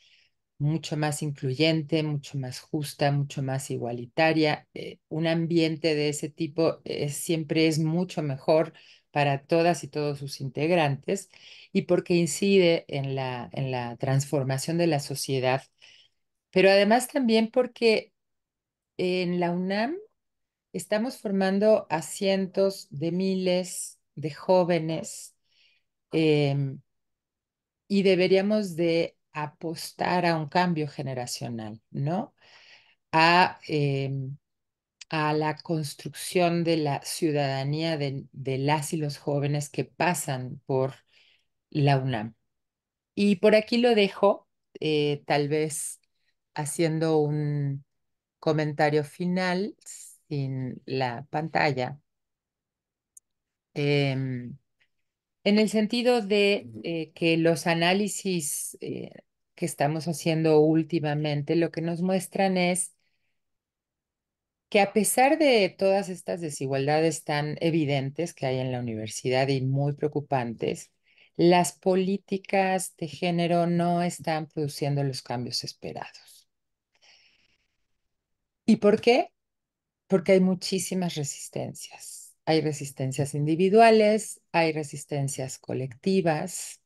Speaker 2: mucho más incluyente, mucho más justa, mucho más igualitaria. Eh, un ambiente de ese tipo siempre es mucho mejor para todas y todos sus integrantes y porque incide en la, en la transformación de la sociedad, pero además también porque en la UNAM estamos formando a cientos de miles de jóvenes em, y deberíamos de apostar a un cambio generacional, ¿no? A, em, la construcción de la ciudadanía de, las y los jóvenes que pasan por la UNAM. Y por aquí lo dejo, eh, tal vez haciendo un comentario final sin la pantalla. Em, en el sentido de eh, que los análisis eh, que estamos haciendo últimamente, lo que nos muestran es que a pesar de todas estas desigualdades tan evidentes que hay en la universidad y muy preocupantes, las políticas de género no están produciendo los cambios esperados. ¿Y por qué? Porque hay muchísimas resistencias. Hay resistencias individuales, hay resistencias colectivas,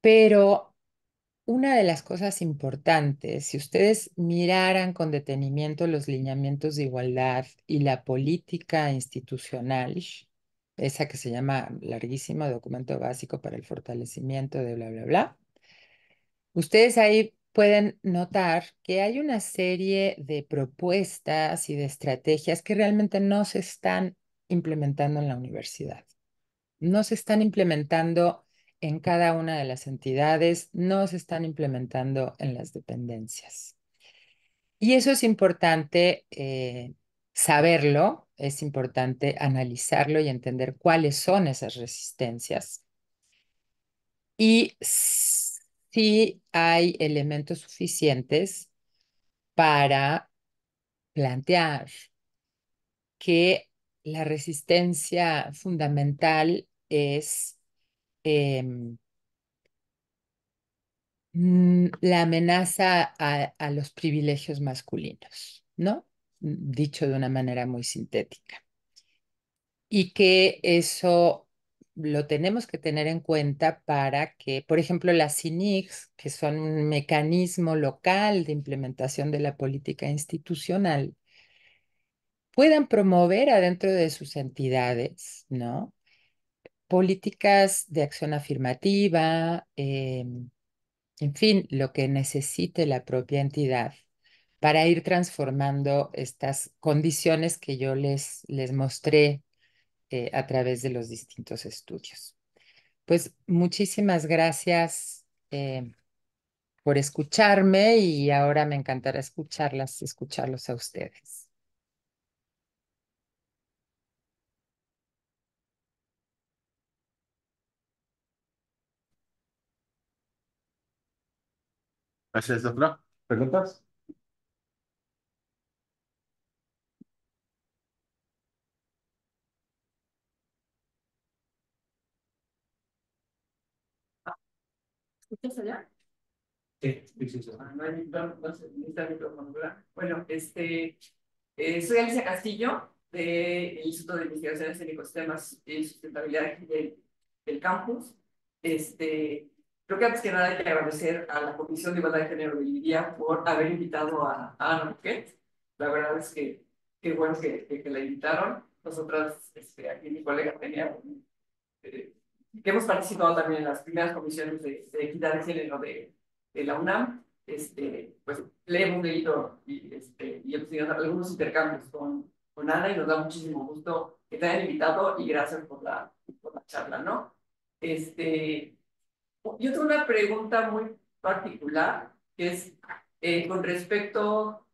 Speaker 2: pero una de las cosas importantes, si ustedes miraran con detenimiento los lineamientos de igualdad y la política institucional, esa que se llama larguísimo documento básico para el fortalecimiento de bla, bla, bla, ustedes ahí pueden notar que hay una serie de propuestas y de estrategias que realmente no se están implementando en la universidad. No se están implementando en cada una de las entidades, no se están implementando en las dependencias. Y eso es importante eh, saberlo, es importante analizarlo y entender cuáles son esas resistencias. Y si hay elementos suficientes para plantear que la resistencia fundamental es Em, mm, la amenaza a, a, los privilegios masculinos, ¿no? Dicho de una manera muy sintética. Y que eso lo tenemos que tener en cuenta para que, por ejemplo, las CINICs, que son un mecanismo local de implementación de la política institucional, puedan promover adentro de sus entidades, ¿no? políticas de acción afirmativa, em, en fin, lo que necesite la propia entidad para ir transformando estas condiciones que yo les, les mostré eh, a través de los distintos estudios. Pues muchísimas gracias eh, por escucharme y ahora me encantará escucharlas, escucharlos a ustedes.
Speaker 4: Gracias, doctora. ¿Preguntas?
Speaker 5: ¿Escuchas allá? Sí, sí, sí. Ah,
Speaker 4: bueno, este, eh, soy Alicia Castillo, del Instituto de Investigaciones en Ecosistemas y Sustentabilidad del, del campus. Este, Creo que antes que nada hay que agradecer a la Comisión de Igualdad de Género de Lidia por haber invitado a, Ana Roquet. La verdad es que qué bueno que, que, la invitaron. Nosotras, este, aquí mi colega tenía, eh, que hemos participado también en las primeras comisiones de, equidad de género de, la UNAM, este, pues le un leído y, este, y hemos tenido algunos intercambios con, con Ana y nos da muchísimo gusto que te hayan invitado y gracias por la, por la charla, ¿no? Este, yo tengo una pregunta muy particular, que es eh, con respecto,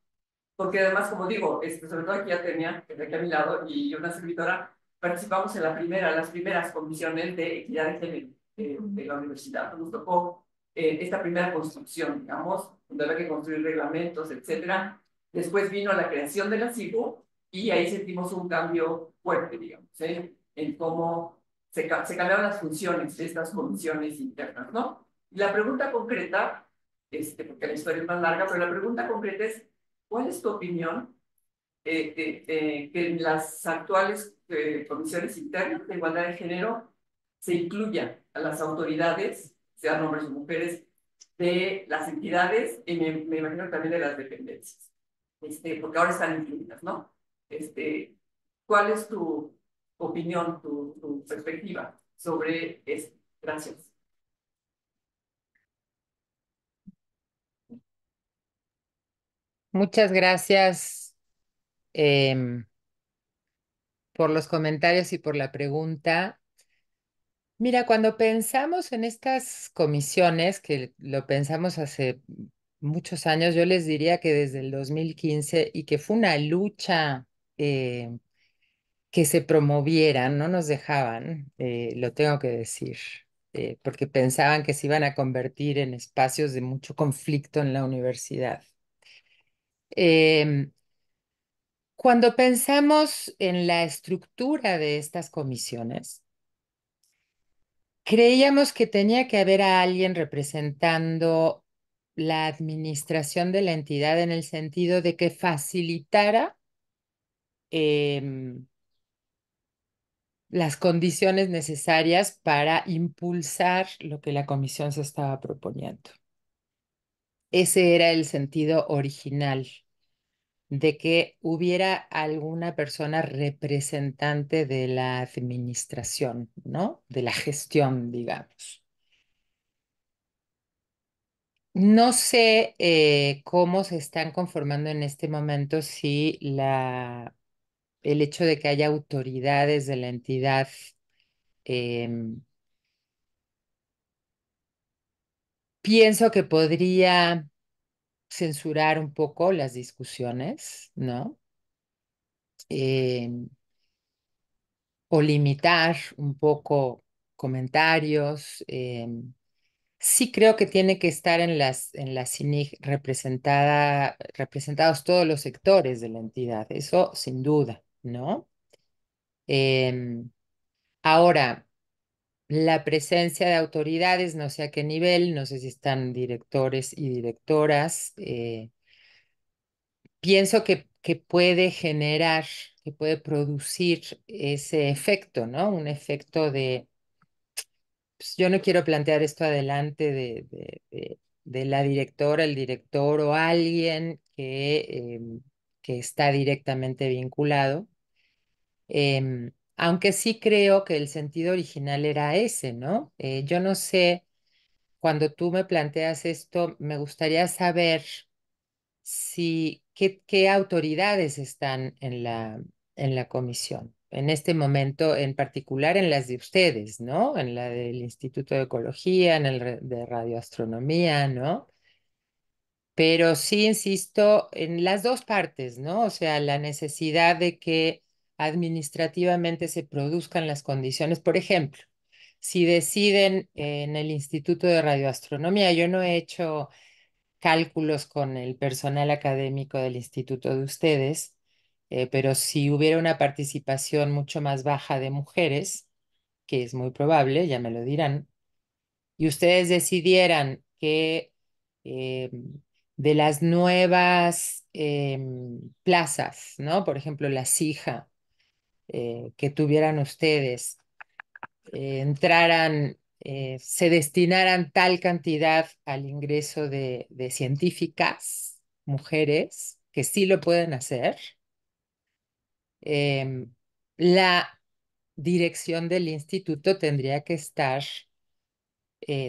Speaker 4: porque además, como digo, pues, sobre todo aquí Atenia, que está aquí a mi lado, y una servidora, participamos en la primera, las primeras comisiones de equidad de género de la universidad. Nos tocó eh, esta primera construcción, digamos, donde había que construir reglamentos, etcétera. Después vino la creación de la CIBO y ahí sentimos un cambio fuerte, digamos, ¿eh? en cómo se, se cambiaron las funciones de estas comisiones internas, ¿no? Y La pregunta concreta, este, porque la historia es más larga, pero la pregunta concreta es, ¿cuál es tu opinión eh, que en las actuales eh, comisiones internas de igualdad de género se incluyan a las autoridades, sean hombres o mujeres, de las entidades y me, imagino también de las dependencias, este, porque ahora están incluidas, ¿no? Este, ¿Cuál es tu, opinión, tu, perspectiva sobre esto. Gracias.
Speaker 2: Muchas gracias em, por los comentarios y por la pregunta. Mira, cuando pensamos en estas comisiones, que lo pensamos hace muchos años, yo les diría que desde el 2015 y que fue una lucha eh, que se promovieran, no nos dejaban, eh, lo tengo que decir, eh, porque pensaban que se iban a convertir en espacios de mucho conflicto en la universidad. Em, cuando pensamos en la estructura de estas comisiones, creíamos que tenía que haber a alguien representando la administración de la entidad en el sentido de que facilitara em, las condiciones necesarias para impulsar lo que la comisión se estaba proponiendo. Ese era el sentido original, de que hubiera alguna persona representante de la administración, ¿no? De la gestión, digamos. No sé eh, cómo se están conformando en este momento si la el hecho de que haya autoridades de la entidad em, pienso que podría censurar un poco las discusiones, ¿no? Em, o limitar un poco comentarios. Em, sí creo que tiene que estar en las en la CINIG representada, representados todos los sectores de la entidad, eso sin duda. ¿no? Em, ahora, la presencia de autoridades, no sé a qué nivel, no sé si están directores y directoras. Eh, pienso que, puede generar, que puede producir ese efecto, ¿no? Un efecto de, pues, yo no quiero plantear esto adelante de, la directora, el director o alguien que, em, que está directamente vinculado, Em, aunque sí creo que el sentido original era ese, ¿no? Eh, yo no sé, cuando tú me planteas esto, me gustaría saber si, qué, autoridades están en la, en la comisión, en este momento, en particular en las de ustedes, ¿no? En la del Instituto de Ecología, en el de Radioastronomía, ¿no? Pero sí insisto en las dos partes, ¿no? O sea, la necesidad de que administrativamente se produzcan las condiciones. Por ejemplo, si deciden en el Instituto de Radioastronomía, yo no he hecho cálculos con el personal académico del instituto de ustedes, eh, pero si hubiera una participación mucho más baja de mujeres, que es muy probable, ya me lo dirán, y ustedes decidieran que eh, de las nuevas em, plazas, ¿no? Por ejemplo, la SIJA, eh, que tuvieran ustedes, eh, entraran, eh, se destinaran tal cantidad al ingreso de, de científicas, mujeres, que sí lo pueden hacer. Em, la dirección del instituto tendría que estar,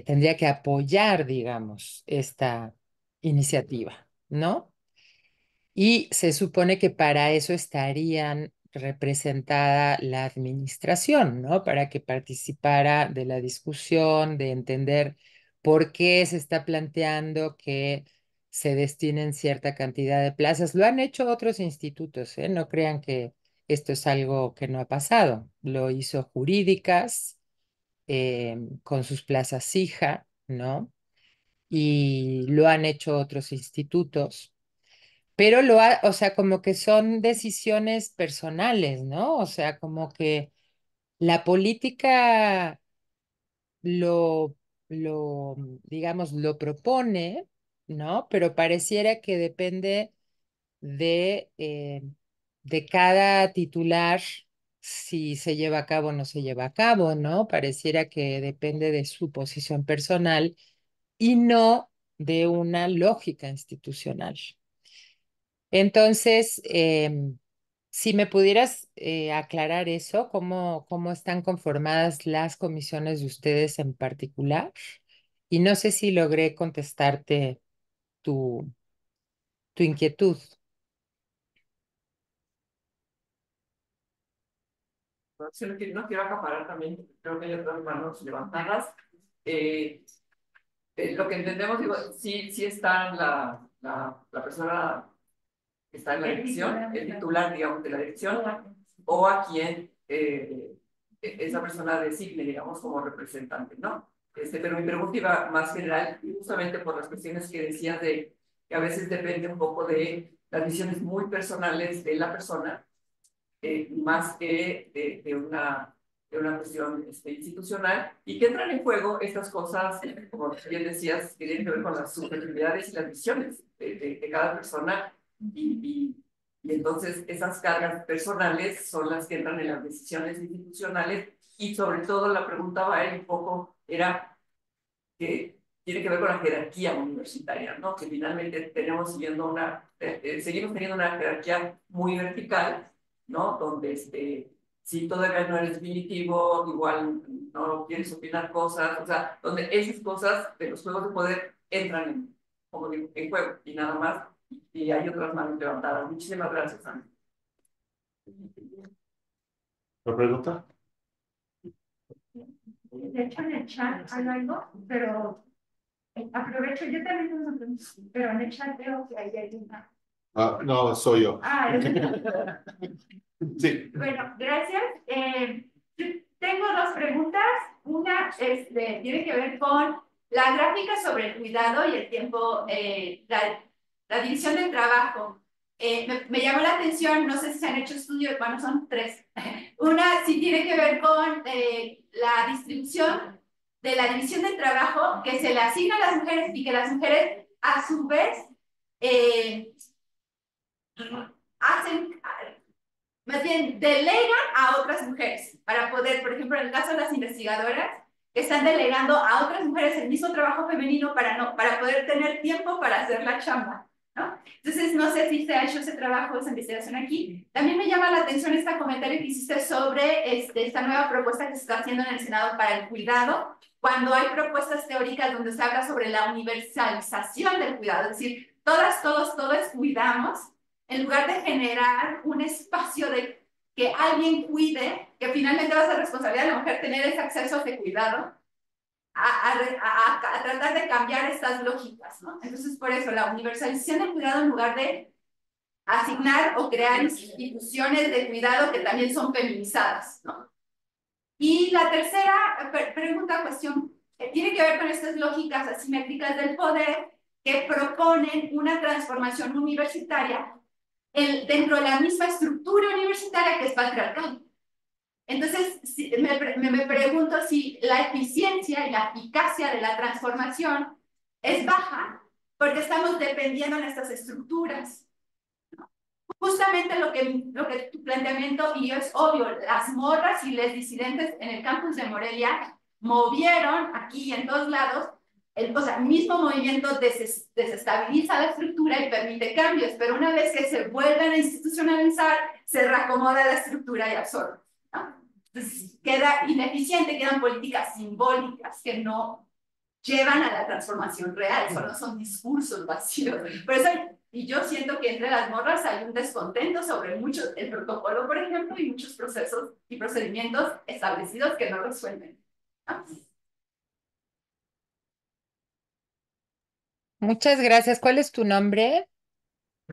Speaker 2: tendría que apoyar, digamos, esta iniciativa, ¿no? Y se supone que para eso estarían representada la administración, ¿no? Para que participara de la discusión, de entender por qué se está planteando que se destinen cierta cantidad de plazas. Lo han hecho otros institutos, ¿eh? No crean que esto es algo que no ha pasado. Lo hizo jurídicas eh, con sus plazas hija, ¿no? Y lo han hecho otros institutos pero lo, o sea, como que son decisiones personales, ¿no? O sea, como que la política lo, lo, digamos, lo propone, ¿no? Pero pareciera que depende de, eh, de cada titular si se lleva a cabo o no se lleva a cabo, ¿no? Pareciera que depende de su posición personal y no de una lógica institucional. Entonces, em, si me pudieras eh, aclarar eso, ¿cómo, ¿cómo están conformadas las comisiones de ustedes en particular? Y no sé si logré contestarte tu, tu inquietud.
Speaker 4: no, quiero acaparar también, creo que hay otras manos levantadas. Eh, eh, lo que entendemos, digo, sí, sí está la, la persona está en la dirección, el titular, digamos, de la dirección, o a quien eh, e-, esa persona designe, digamos, como representante, ¿no? Este, pero mi pregunta iba más general, justamente por las cuestiones que decías de que a veces depende un poco de las visiones muy personales de la persona, eh, más que de, una, de una cuestión este, institucional, y que entran en juego estas cosas, como bien decías, que tienen que ver con las subjetividades y las visiones de, de cada persona y Entonces, esas cargas personales son las que entran en las decisiones institucionales y sobre todo la pregunta va a ir un poco, era que tiene que ver con la jerarquía universitaria, ¿no? que finalmente tenemos siguiendo una, eh, eh, seguimos teniendo una jerarquía muy vertical, ¿no? donde este, si todavía no eres definitivo igual no quieres opinar cosas, o sea, donde esas cosas de los juegos de poder entran en juego y nada más y hay otras manos levantadas. Muchísimas gracias, Ana. ¿La pregunta?
Speaker 5: De hecho,
Speaker 2: en el chat hay algo, pero
Speaker 5: eh, aprovecho, yo
Speaker 1: también tengo una pregunta,
Speaker 5: pero en el chat veo que ahí hay una.
Speaker 3: Ah, no, soy yo. Ah, sí.
Speaker 5: Bueno, gracias. Eh, tengo dos preguntas. Una este, tiene que ver con la gráfica sobre el cuidado y el tiempo, eh, la división del trabajo. Eh, me, llamó la atención, no sé si se han hecho estudios, bueno, son tres. Una sí tiene que ver con eh, la distribución de la división del trabajo que se le asigna a las mujeres y que las mujeres a su vez eh, hacen, más bien delegan a otras mujeres para poder, por ejemplo, en el caso de las investigadoras, que están delegando a otras mujeres el mismo trabajo femenino para, no, para poder tener tiempo para hacer la chamba. Entonces, no sé si se ha hecho ese trabajo, esa investigación aquí. También me llama la atención este comentario que hiciste sobre este, esta nueva propuesta que se está haciendo en el Senado para el cuidado, cuando hay propuestas teóricas donde se habla sobre la universalización del cuidado, es decir, todas, todos, todos cuidamos, en lugar de generar un espacio de que alguien cuide, que finalmente va a ser responsabilidad de la mujer tener ese acceso de cuidado, a, tratar de cambiar estas lógicas, ¿no? Entonces, por eso, la universalización del cuidado en lugar de asignar o crear instituciones de cuidado que también son feminizadas, ¿no? Y la tercera pregunta, cuestión, eh, tiene que ver con estas lógicas asimétricas del poder que proponen una transformación universitaria dentro de la misma estructura universitaria que es patriarcal. Entonces, me, pregunto si la eficiencia y la eficacia de la transformación es baja porque estamos dependiendo de estas estructuras. Justamente lo que, lo que tu planteamiento, y yo, es obvio, las morras y los disidentes en el campus de Morelia movieron aquí y en dos lados, el, o sea, mismo movimiento desestabiliza la estructura y permite cambios, pero una vez que se vuelven a institucionalizar, se reacomoda la estructura y absorbe. Entonces queda ineficiente, quedan políticas simbólicas que no llevan a la transformación real, solo son discursos vacíos. Por eso, y yo siento que entre las morras hay un descontento sobre mucho, el protocolo, por ejemplo, y muchos procesos y procedimientos establecidos que no resuelven.
Speaker 2: Muchas gracias. ¿Cuál es tu nombre?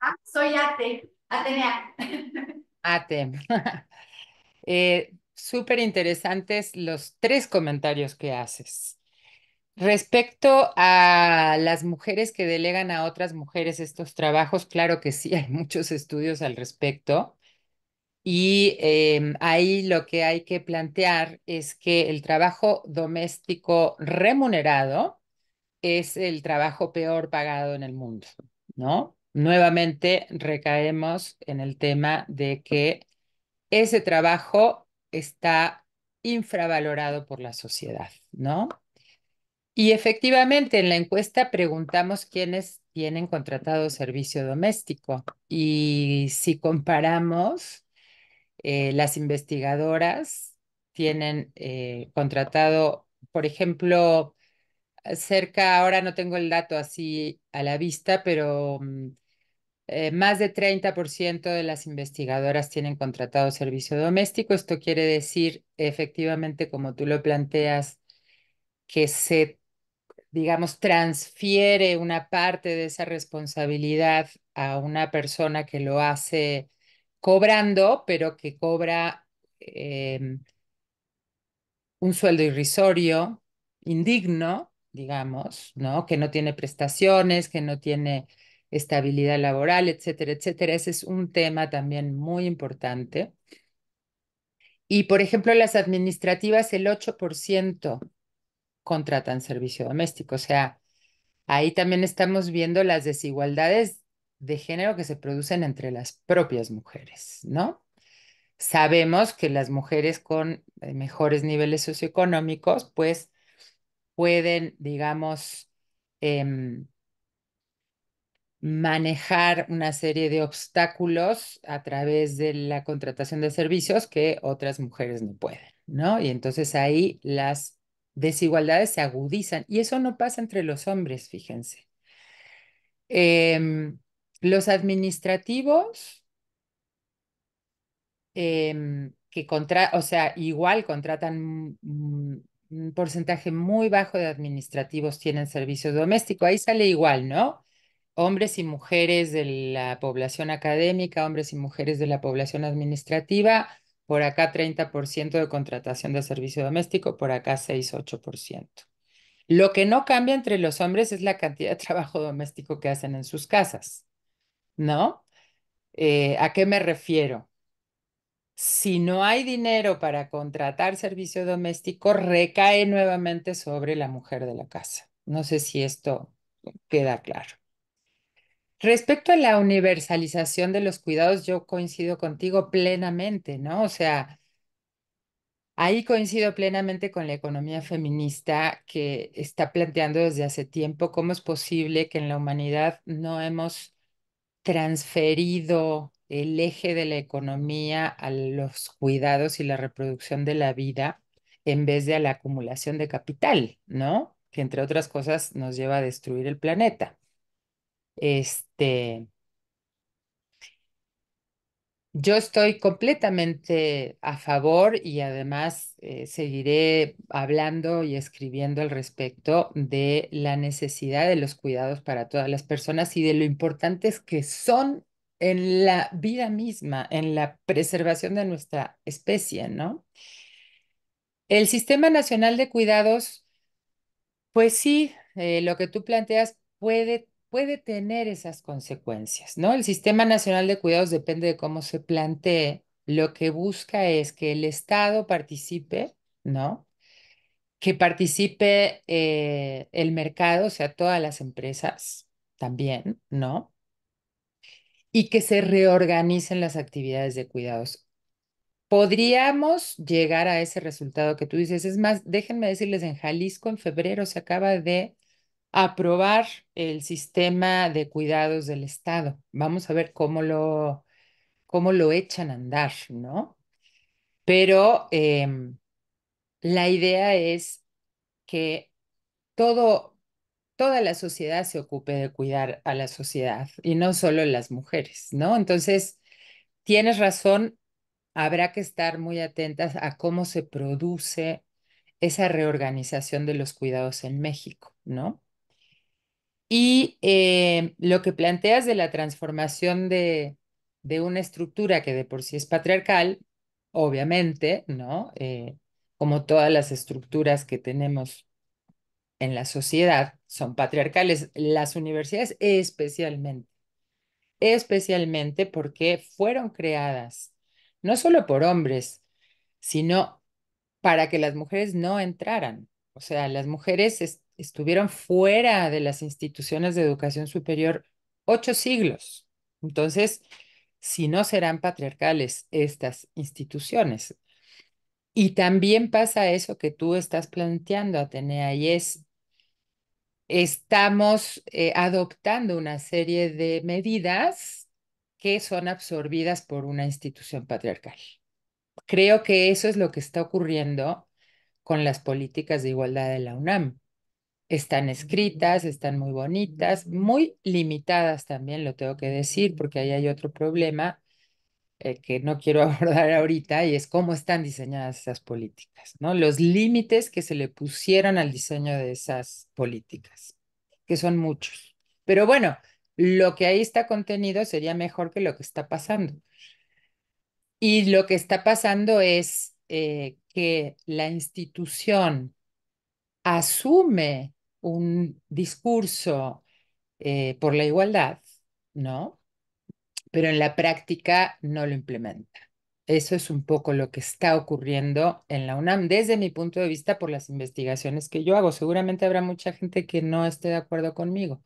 Speaker 5: Ah, soy Ate, Atenea.
Speaker 2: Ate. Eh, súper interesantes los tres comentarios que haces. Respecto a las mujeres que delegan a otras mujeres estos trabajos, claro que sí, hay muchos estudios al respecto. Y em, ahí lo que hay que plantear es que el trabajo doméstico remunerado es el trabajo peor pagado en el mundo, ¿no? Nuevamente recaemos en el tema de que ese trabajo está infravalorado por la sociedad, ¿no? Y efectivamente, en la encuesta preguntamos quiénes tienen contratado servicio doméstico y si comparamos, eh, las investigadoras tienen eh, contratado, por ejemplo, cerca, ahora no tengo el dato así a la vista, pero mm, eh, más de 30% de las investigadoras tienen contratado servicio doméstico. Esto quiere decir, efectivamente, como tú lo planteas, que se, digamos, transfiere una parte de esa responsabilidad a una persona que lo hace cobrando, pero que cobra em, un sueldo irrisorio, indigno, digamos, ¿no? Que no tiene prestaciones, que no tiene estabilidad laboral, etcétera, etcétera. Ese es un tema también muy importante. Y, por ejemplo, las administrativas, el 8% contratan servicio doméstico. O sea, ahí también estamos viendo las desigualdades de género que se producen entre las propias mujeres, ¿no? Sabemos que las mujeres con eh, mejores niveles socioeconómicos, pues, pueden, digamos, em, manejar una serie de obstáculos a través de la contratación de servicios que otras mujeres no pueden, ¿no? Y entonces ahí las desigualdades se agudizan y eso no pasa entre los hombres, fíjense. Em, los administrativos em, que contra, o sea, igual contratan un porcentaje muy bajo de administrativos tienen servicio doméstico, ahí sale igual, ¿no? hombres y mujeres de la población académica, hombres y mujeres de la población administrativa, por acá 30% de contratación de servicio doméstico, por acá 6-8%. Lo que no cambia entre los hombres es la cantidad de trabajo doméstico que hacen en sus casas, ¿no? Eh, ¿A qué me refiero? Si no hay dinero para contratar servicio doméstico, recae nuevamente sobre la mujer de la casa. No sé si esto queda claro. Respecto a la universalización de los cuidados, yo coincido contigo plenamente, ¿no? O sea, ahí coincido plenamente con la economía feminista que está planteando desde hace tiempo cómo es posible que en la humanidad no hemos transferido el eje de la economía a los cuidados y la reproducción de la vida en vez de a la acumulación de capital, ¿no? Que entre otras cosas nos lleva a destruir el planeta. Este, yo estoy completamente a favor y además eh, seguiré hablando y escribiendo al respecto de la necesidad de los cuidados para todas las personas y de lo importantes que son en la vida misma, en la preservación de nuestra especie, ¿no? El Sistema Nacional de Cuidados, pues sí, eh, lo que tú planteas puede puede tener esas consecuencias, ¿no? El Sistema Nacional de Cuidados depende de cómo se plantee. Lo que busca es que el Estado participe, ¿no? Que participe eh, el mercado, o sea, todas las empresas también, ¿no? Y que se reorganicen las actividades de cuidados. Podríamos llegar a ese resultado que tú dices. Es más, déjenme decirles, en Jalisco en febrero se acaba de aprobar el sistema de cuidados del Estado. Vamos a ver cómo lo, cómo lo echan a andar, ¿no? Pero em, la idea es que todo, toda la sociedad se ocupe de cuidar a la sociedad y no solo las mujeres, ¿no? Entonces, tienes razón, habrá que estar muy atentas a cómo se produce esa reorganización de los cuidados en México, ¿no? Y eh, lo que planteas de la transformación de, una estructura que de por sí es patriarcal, obviamente, ¿no? Eh, como todas las estructuras que tenemos en la sociedad son patriarcales, las universidades especialmente, especialmente porque fueron creadas no solo por hombres, sino para que las mujeres no entraran. O sea, las mujeres estuvieron fuera de las instituciones de educación superior ocho siglos. Entonces, si no serán patriarcales estas instituciones. Y también pasa eso que tú estás planteando, Atenea, y es, estamos eh, adoptando una serie de medidas que son absorbidas por una institución patriarcal. Creo que eso es lo que está ocurriendo con las políticas de igualdad de la UNAM. Están escritas, están muy bonitas, muy limitadas también, lo tengo que decir, porque ahí hay otro problema eh, que no quiero abordar ahorita y es cómo están diseñadas esas políticas, ¿no? Los límites que se le pusieron al diseño de esas políticas, que son muchos. Pero bueno, lo que ahí está contenido sería mejor que lo que está pasando. Y lo que está pasando es eh, que la institución asume un discurso eh, por la igualdad, ¿no? Pero en la práctica no lo implementa. Eso es un poco lo que está ocurriendo en la UNAM desde mi punto de vista por las investigaciones que yo hago. Seguramente habrá mucha gente que no esté de acuerdo conmigo.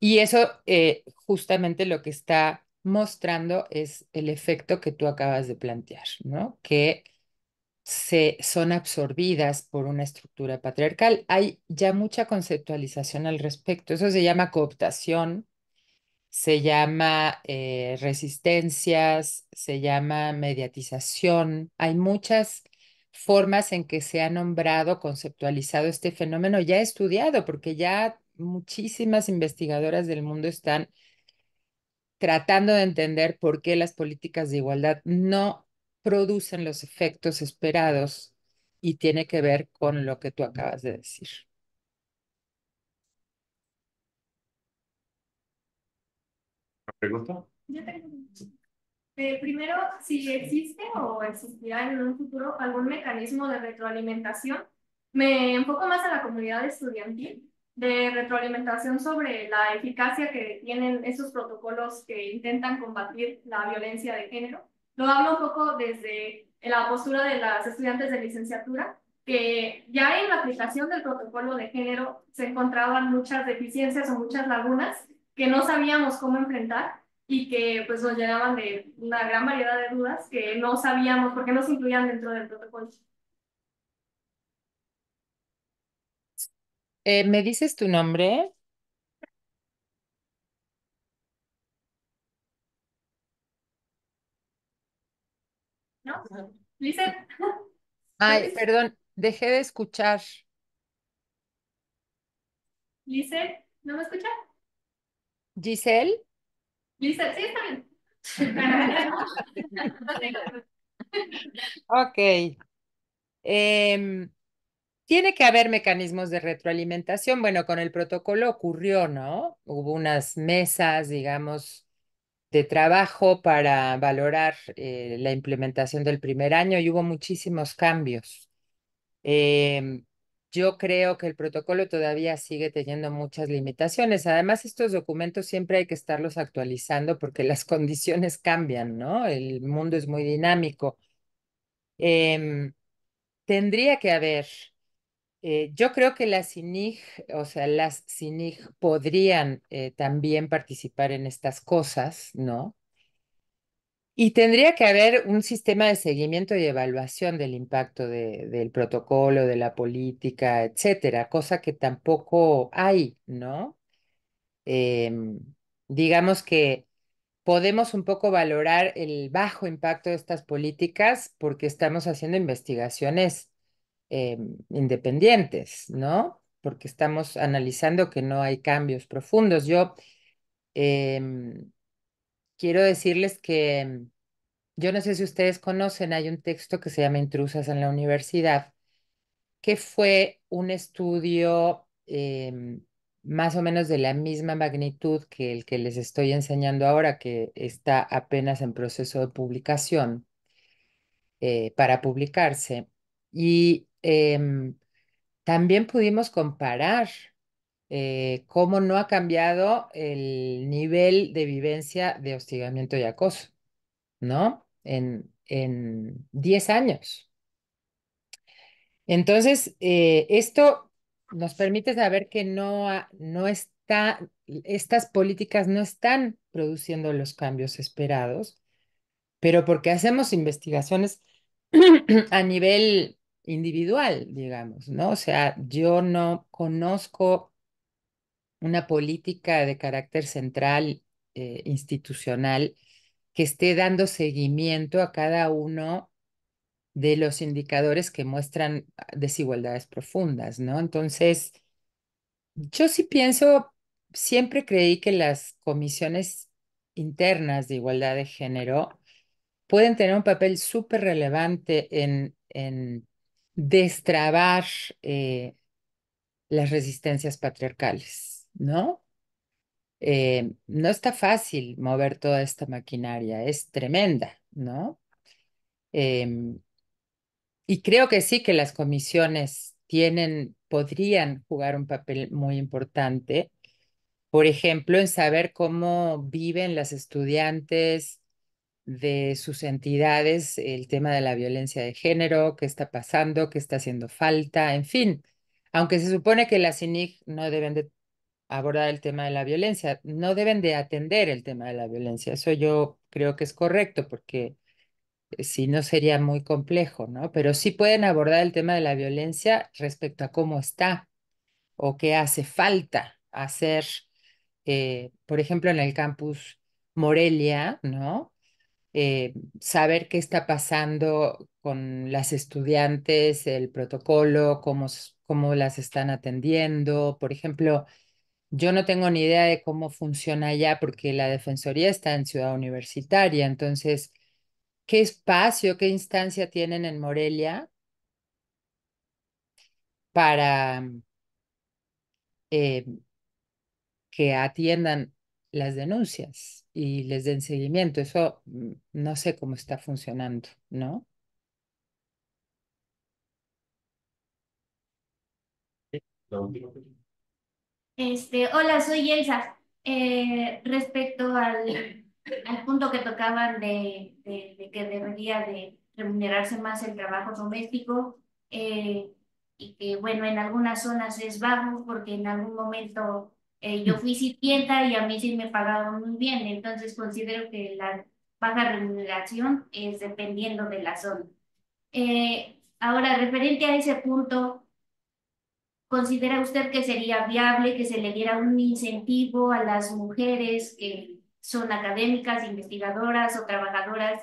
Speaker 2: Y eso eh, justamente lo que está mostrando es el efecto que tú acabas de plantear, ¿no? Que se, son absorbidas por una estructura patriarcal. Hay ya mucha conceptualización al respecto. Eso se llama cooptación, se llama eh, resistencias, se llama mediatización. Hay muchas formas en que se ha nombrado, conceptualizado este fenómeno ya estudiado, porque ya muchísimas investigadoras del mundo están tratando de entender por qué las políticas de igualdad no producen los efectos esperados y tiene que ver con lo que tú acabas de decir.
Speaker 4: ¿Pregunta?
Speaker 3: Yo tengo. Eh, primero, si existe o existirá en un futuro
Speaker 1: algún mecanismo de retroalimentación, me enfoco más a la comunidad estudiantil de retroalimentación sobre la eficacia que tienen esos protocolos que intentan combatir la violencia de género. Lo hablo un poco desde la postura de las estudiantes de licenciatura, que ya en la aplicación del protocolo de género se encontraban muchas deficiencias o muchas lagunas que no sabíamos cómo enfrentar y que pues nos llenaban de una gran variedad de dudas que no sabíamos por qué no incluían dentro del protocolo.
Speaker 2: Eh, ¿me dices tu nombre? ¿No? Lizette. Ay, pues, perdón, dejé de escuchar.
Speaker 5: Listen, ¿no me escucha?
Speaker 2: ¿Giselle?
Speaker 5: Listen, sí, está
Speaker 2: bien. ok. Eh, tiene que haber mecanismos de retroalimentación. Bueno, con el protocolo ocurrió, ¿no? Hubo unas mesas, digamos, de trabajo para valorar eh, la implementación del primer año y hubo muchísimos cambios. Em, yo creo que el protocolo todavía sigue teniendo muchas limitaciones. Además, estos documentos siempre hay que estarlos actualizando porque las condiciones cambian, ¿no? El mundo es muy dinámico. Em, tendría que haber eh, yo creo que las CINIG, o sea, las CINIG podrían eh, también participar en estas cosas, ¿no? Y tendría que haber un sistema de seguimiento y evaluación del impacto del protocolo, de la política, etcétera, cosa que tampoco hay, ¿no? Em, digamos que podemos un poco valorar el bajo impacto de estas políticas porque estamos haciendo investigaciones Em, independientes, ¿no? Porque estamos analizando que no hay cambios profundos. Yo em, quiero decirles que yo no sé si ustedes conocen, hay un texto que se llama Intrusas en la Universidad, que fue un estudio em, más o menos de la misma magnitud que el que les estoy enseñando ahora, que está apenas en proceso de publicación, eh, para publicarse. Y Em, también pudimos comparar eh, cómo no ha cambiado el nivel de vivencia de hostigamiento y acoso, ¿no? En, en 10 años. Entonces, eh, esto nos permite saber que no, no está, estas políticas no están produciendo los cambios esperados, pero porque hacemos investigaciones a nivel individual, digamos, ¿no? O sea, yo no conozco una política de carácter central eh, institucional que esté dando seguimiento a cada uno de los indicadores que muestran ah, desigualdades profundas, ¿no? Entonces, yo sí pienso, siempre creí que las comisiones internas de igualdad de género pueden tener un papel súper relevante en, en destrabar eh, las resistencias patriarcales, ¿no? Eh, no está fácil mover toda esta maquinaria, es tremenda, ¿no? Em, y creo que sí que las comisiones tienen, podrían jugar un papel muy importante, por ejemplo, en saber cómo viven las estudiantes de sus entidades el tema de la violencia de género, qué está pasando, qué está haciendo falta, en fin. Aunque se supone que las CINIG no deben de abordar el tema de la violencia, no deben de atender el tema de la violencia. Eso yo creo que es correcto porque eh, si no sería muy complejo, ¿no? Pero sí pueden abordar el tema de la violencia respecto a cómo está o qué hace falta hacer, eh, por ejemplo, en el campus Morelia, ¿no? Eh, saber qué está pasando con las estudiantes, el protocolo, cómo, las están atendiendo. Por ejemplo, yo no tengo ni idea de cómo funciona allá porque la Defensoría está en Ciudad Universitaria, entonces, ¿qué espacio, qué instancia tienen en Morelia para em, que atiendan las denuncias y les den seguimiento. Eso mm, no sé cómo está funcionando, ¿no?
Speaker 3: Este, hola, soy Elsa. Eh, respecto al, punto que tocaban de, que debería de remunerarse más el trabajo doméstico eh, y que, bueno, en algunas zonas es bajo porque en algún momento eh, mm. yo fui sirvienta y a mí sí me pagaban muy bien, entonces considero que la baja remuneración es dependiendo de la zona. Eh, ahora, referente a ese punto, ¿considera usted que sería viable que se le diera un incentivo a las mujeres que son académicas, investigadoras o trabajadoras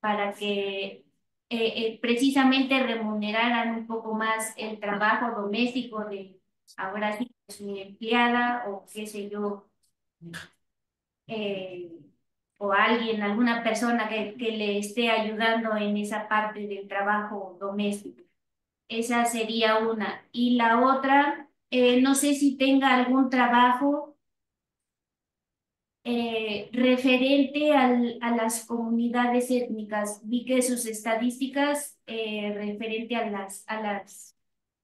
Speaker 3: para que eh, precisamente remuneraran un poco más el trabajo doméstico de ahora sí es mi empleada o qué sé yo, eh, o alguien, alguna persona que, le esté ayudando en esa parte del trabajo doméstico. Esa sería una. Y la otra, eh, no sé si tenga algún trabajo eh, referente a las comunidades étnicas. Vi que sus estadísticas referente a las, a las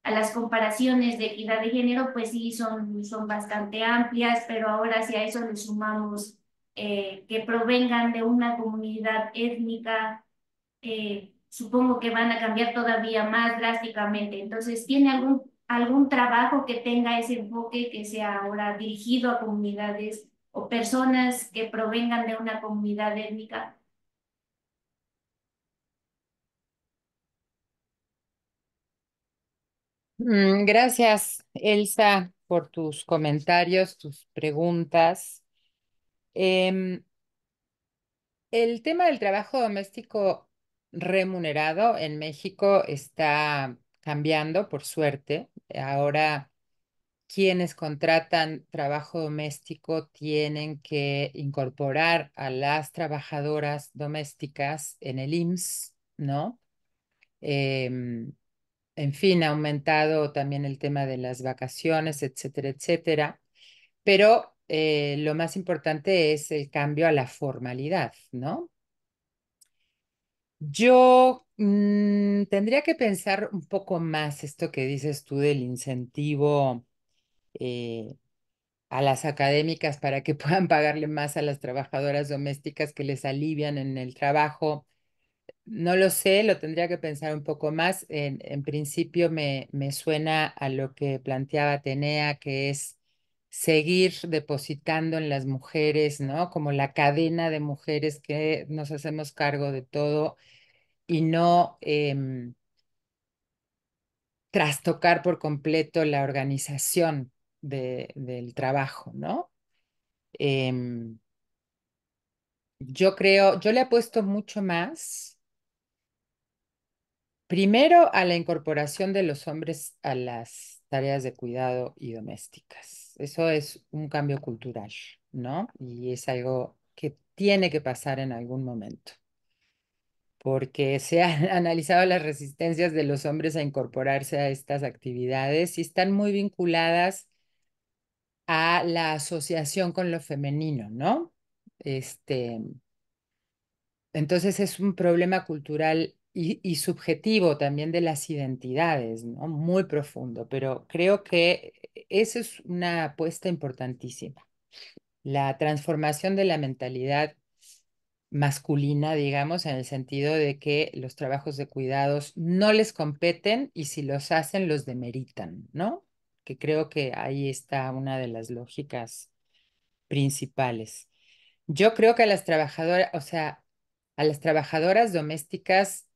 Speaker 3: a las comparaciones de equidad de género, pues sí, son, son bastante amplias, pero ahora si a eso le sumamos eh, que provengan de una comunidad étnica, eh, supongo que van a cambiar todavía más drásticamente. Entonces, ¿tiene algún, algún trabajo que tenga ese enfoque que sea ahora dirigido a comunidades o personas que provengan de una comunidad étnica?
Speaker 2: Mm, gracias, Elsa, por tus comentarios, tus preguntas. Em, el tema del trabajo doméstico remunerado en México está cambiando, por suerte. Ahora quienes contratan trabajo doméstico tienen que incorporar a las trabajadoras domésticas en el IMSS, ¿no? Em, en fin, ha aumentado también el tema de las vacaciones, etcétera, etcétera. Pero eh, lo más importante es el cambio a la formalidad, ¿no? Yo mm, tendría que pensar un poco más esto que dices tú del incentivo eh, a las académicas para que puedan pagarle más a las trabajadoras domésticas que les alivian en el trabajo no lo sé, lo tendría que pensar un poco más. En, principio me, suena a lo que planteaba Tenea, que es seguir depositando en las mujeres, ¿no? Como la cadena de mujeres que nos hacemos cargo de todo y no em, trastocar por completo la organización del trabajo, ¿no? Em, yo creo, yo le apuesto mucho más Primero, a la incorporación de los hombres a las tareas de cuidado y domésticas. Eso es un cambio cultural, ¿no? Y es algo que tiene que pasar en algún momento, porque se han analizado las resistencias de los hombres a incorporarse a estas actividades y están muy vinculadas a la asociación con lo femenino, ¿no? Este, entonces es un problema cultural y, subjetivo también de las identidades, ¿no? Muy profundo, pero creo que e, esa es una apuesta importantísima. La transformación de la mentalidad masculina, digamos, en el sentido de que los trabajos de cuidados no les competen y si los hacen los demeritan, ¿no? Que creo que ahí está una de las lógicas principales. Yo creo que a las trabajadoras, o sea, a las trabajadoras domésticas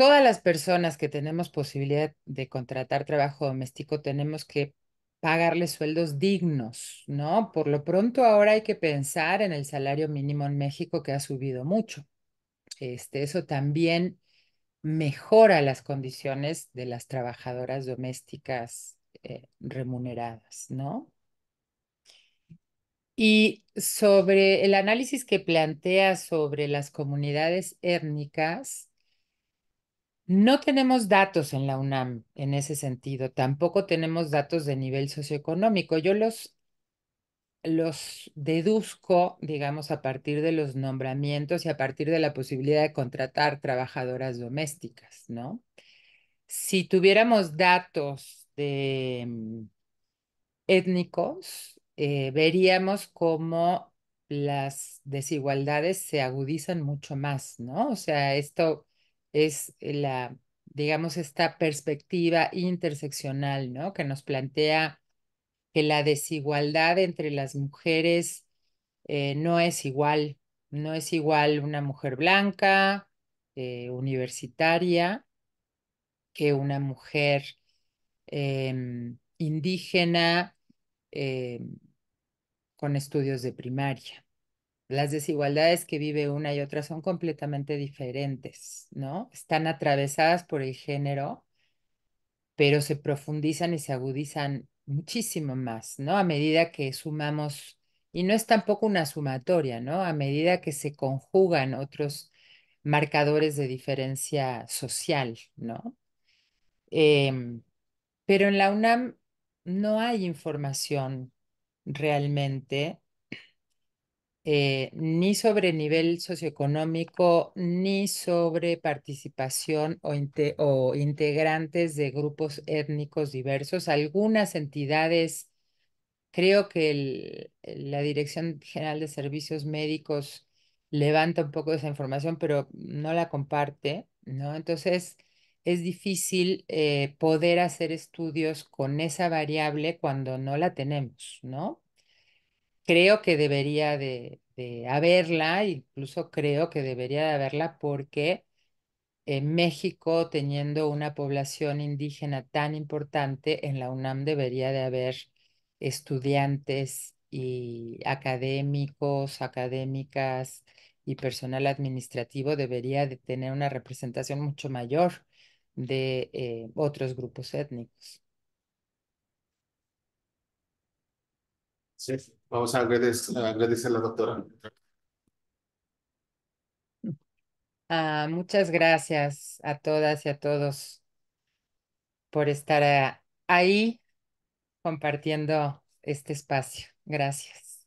Speaker 2: todas las personas que tenemos posibilidad de contratar trabajo doméstico tenemos que pagarles sueldos dignos, ¿no? Por lo pronto ahora hay que pensar en el salario mínimo en México que ha subido mucho. Este, eso también mejora las condiciones de las trabajadoras domésticas eh, remuneradas, ¿no? Y sobre el análisis que plantea sobre las comunidades étnicas, no tenemos datos en la UNAM en ese sentido, tampoco tenemos datos de nivel socioeconómico. Yo los, los deduzco, digamos, a partir de los nombramientos y a partir de la posibilidad de contratar trabajadoras domésticas, ¿no? Si tuviéramos datos de mm, étnicos, eh, veríamos cómo las desigualdades se agudizan mucho más, ¿no? O sea, esto es la, digamos, esta perspectiva interseccional, ¿no? Que nos plantea que la desigualdad entre las mujeres eh, no es igual, no es igual una mujer blanca, eh, universitaria, que una mujer em, indígena em, con estudios de primaria las desigualdades que vive una y otra son completamente diferentes, ¿no? Están atravesadas por el género, pero se profundizan y se agudizan muchísimo más, ¿no? A medida que sumamos, y no es tampoco una sumatoria, ¿no? A medida que se conjugan otros marcadores de diferencia social, ¿no? Em, pero en la UNAM no hay información realmente eh, ni sobre nivel socioeconómico, ni sobre participación o, integrantes de grupos étnicos diversos. Algunas entidades, creo que la Dirección General de Servicios Médicos levanta un poco esa información, pero no la comparte, ¿no? Entonces, es difícil eh, poder hacer estudios con esa variable cuando no la tenemos, ¿no? creo que debería de, haberla, incluso creo que debería de haberla porque en México, teniendo una población indígena tan importante, en la UNAM debería de haber estudiantes y académicos, académicas y personal administrativo debería de tener una representación mucho mayor de eh, otros grupos étnicos.
Speaker 5: Sí. Vamos a agradecer, a, la doctora.
Speaker 2: Ah, muchas gracias a todas y a todos por estar eh, ahí compartiendo este espacio. gracias.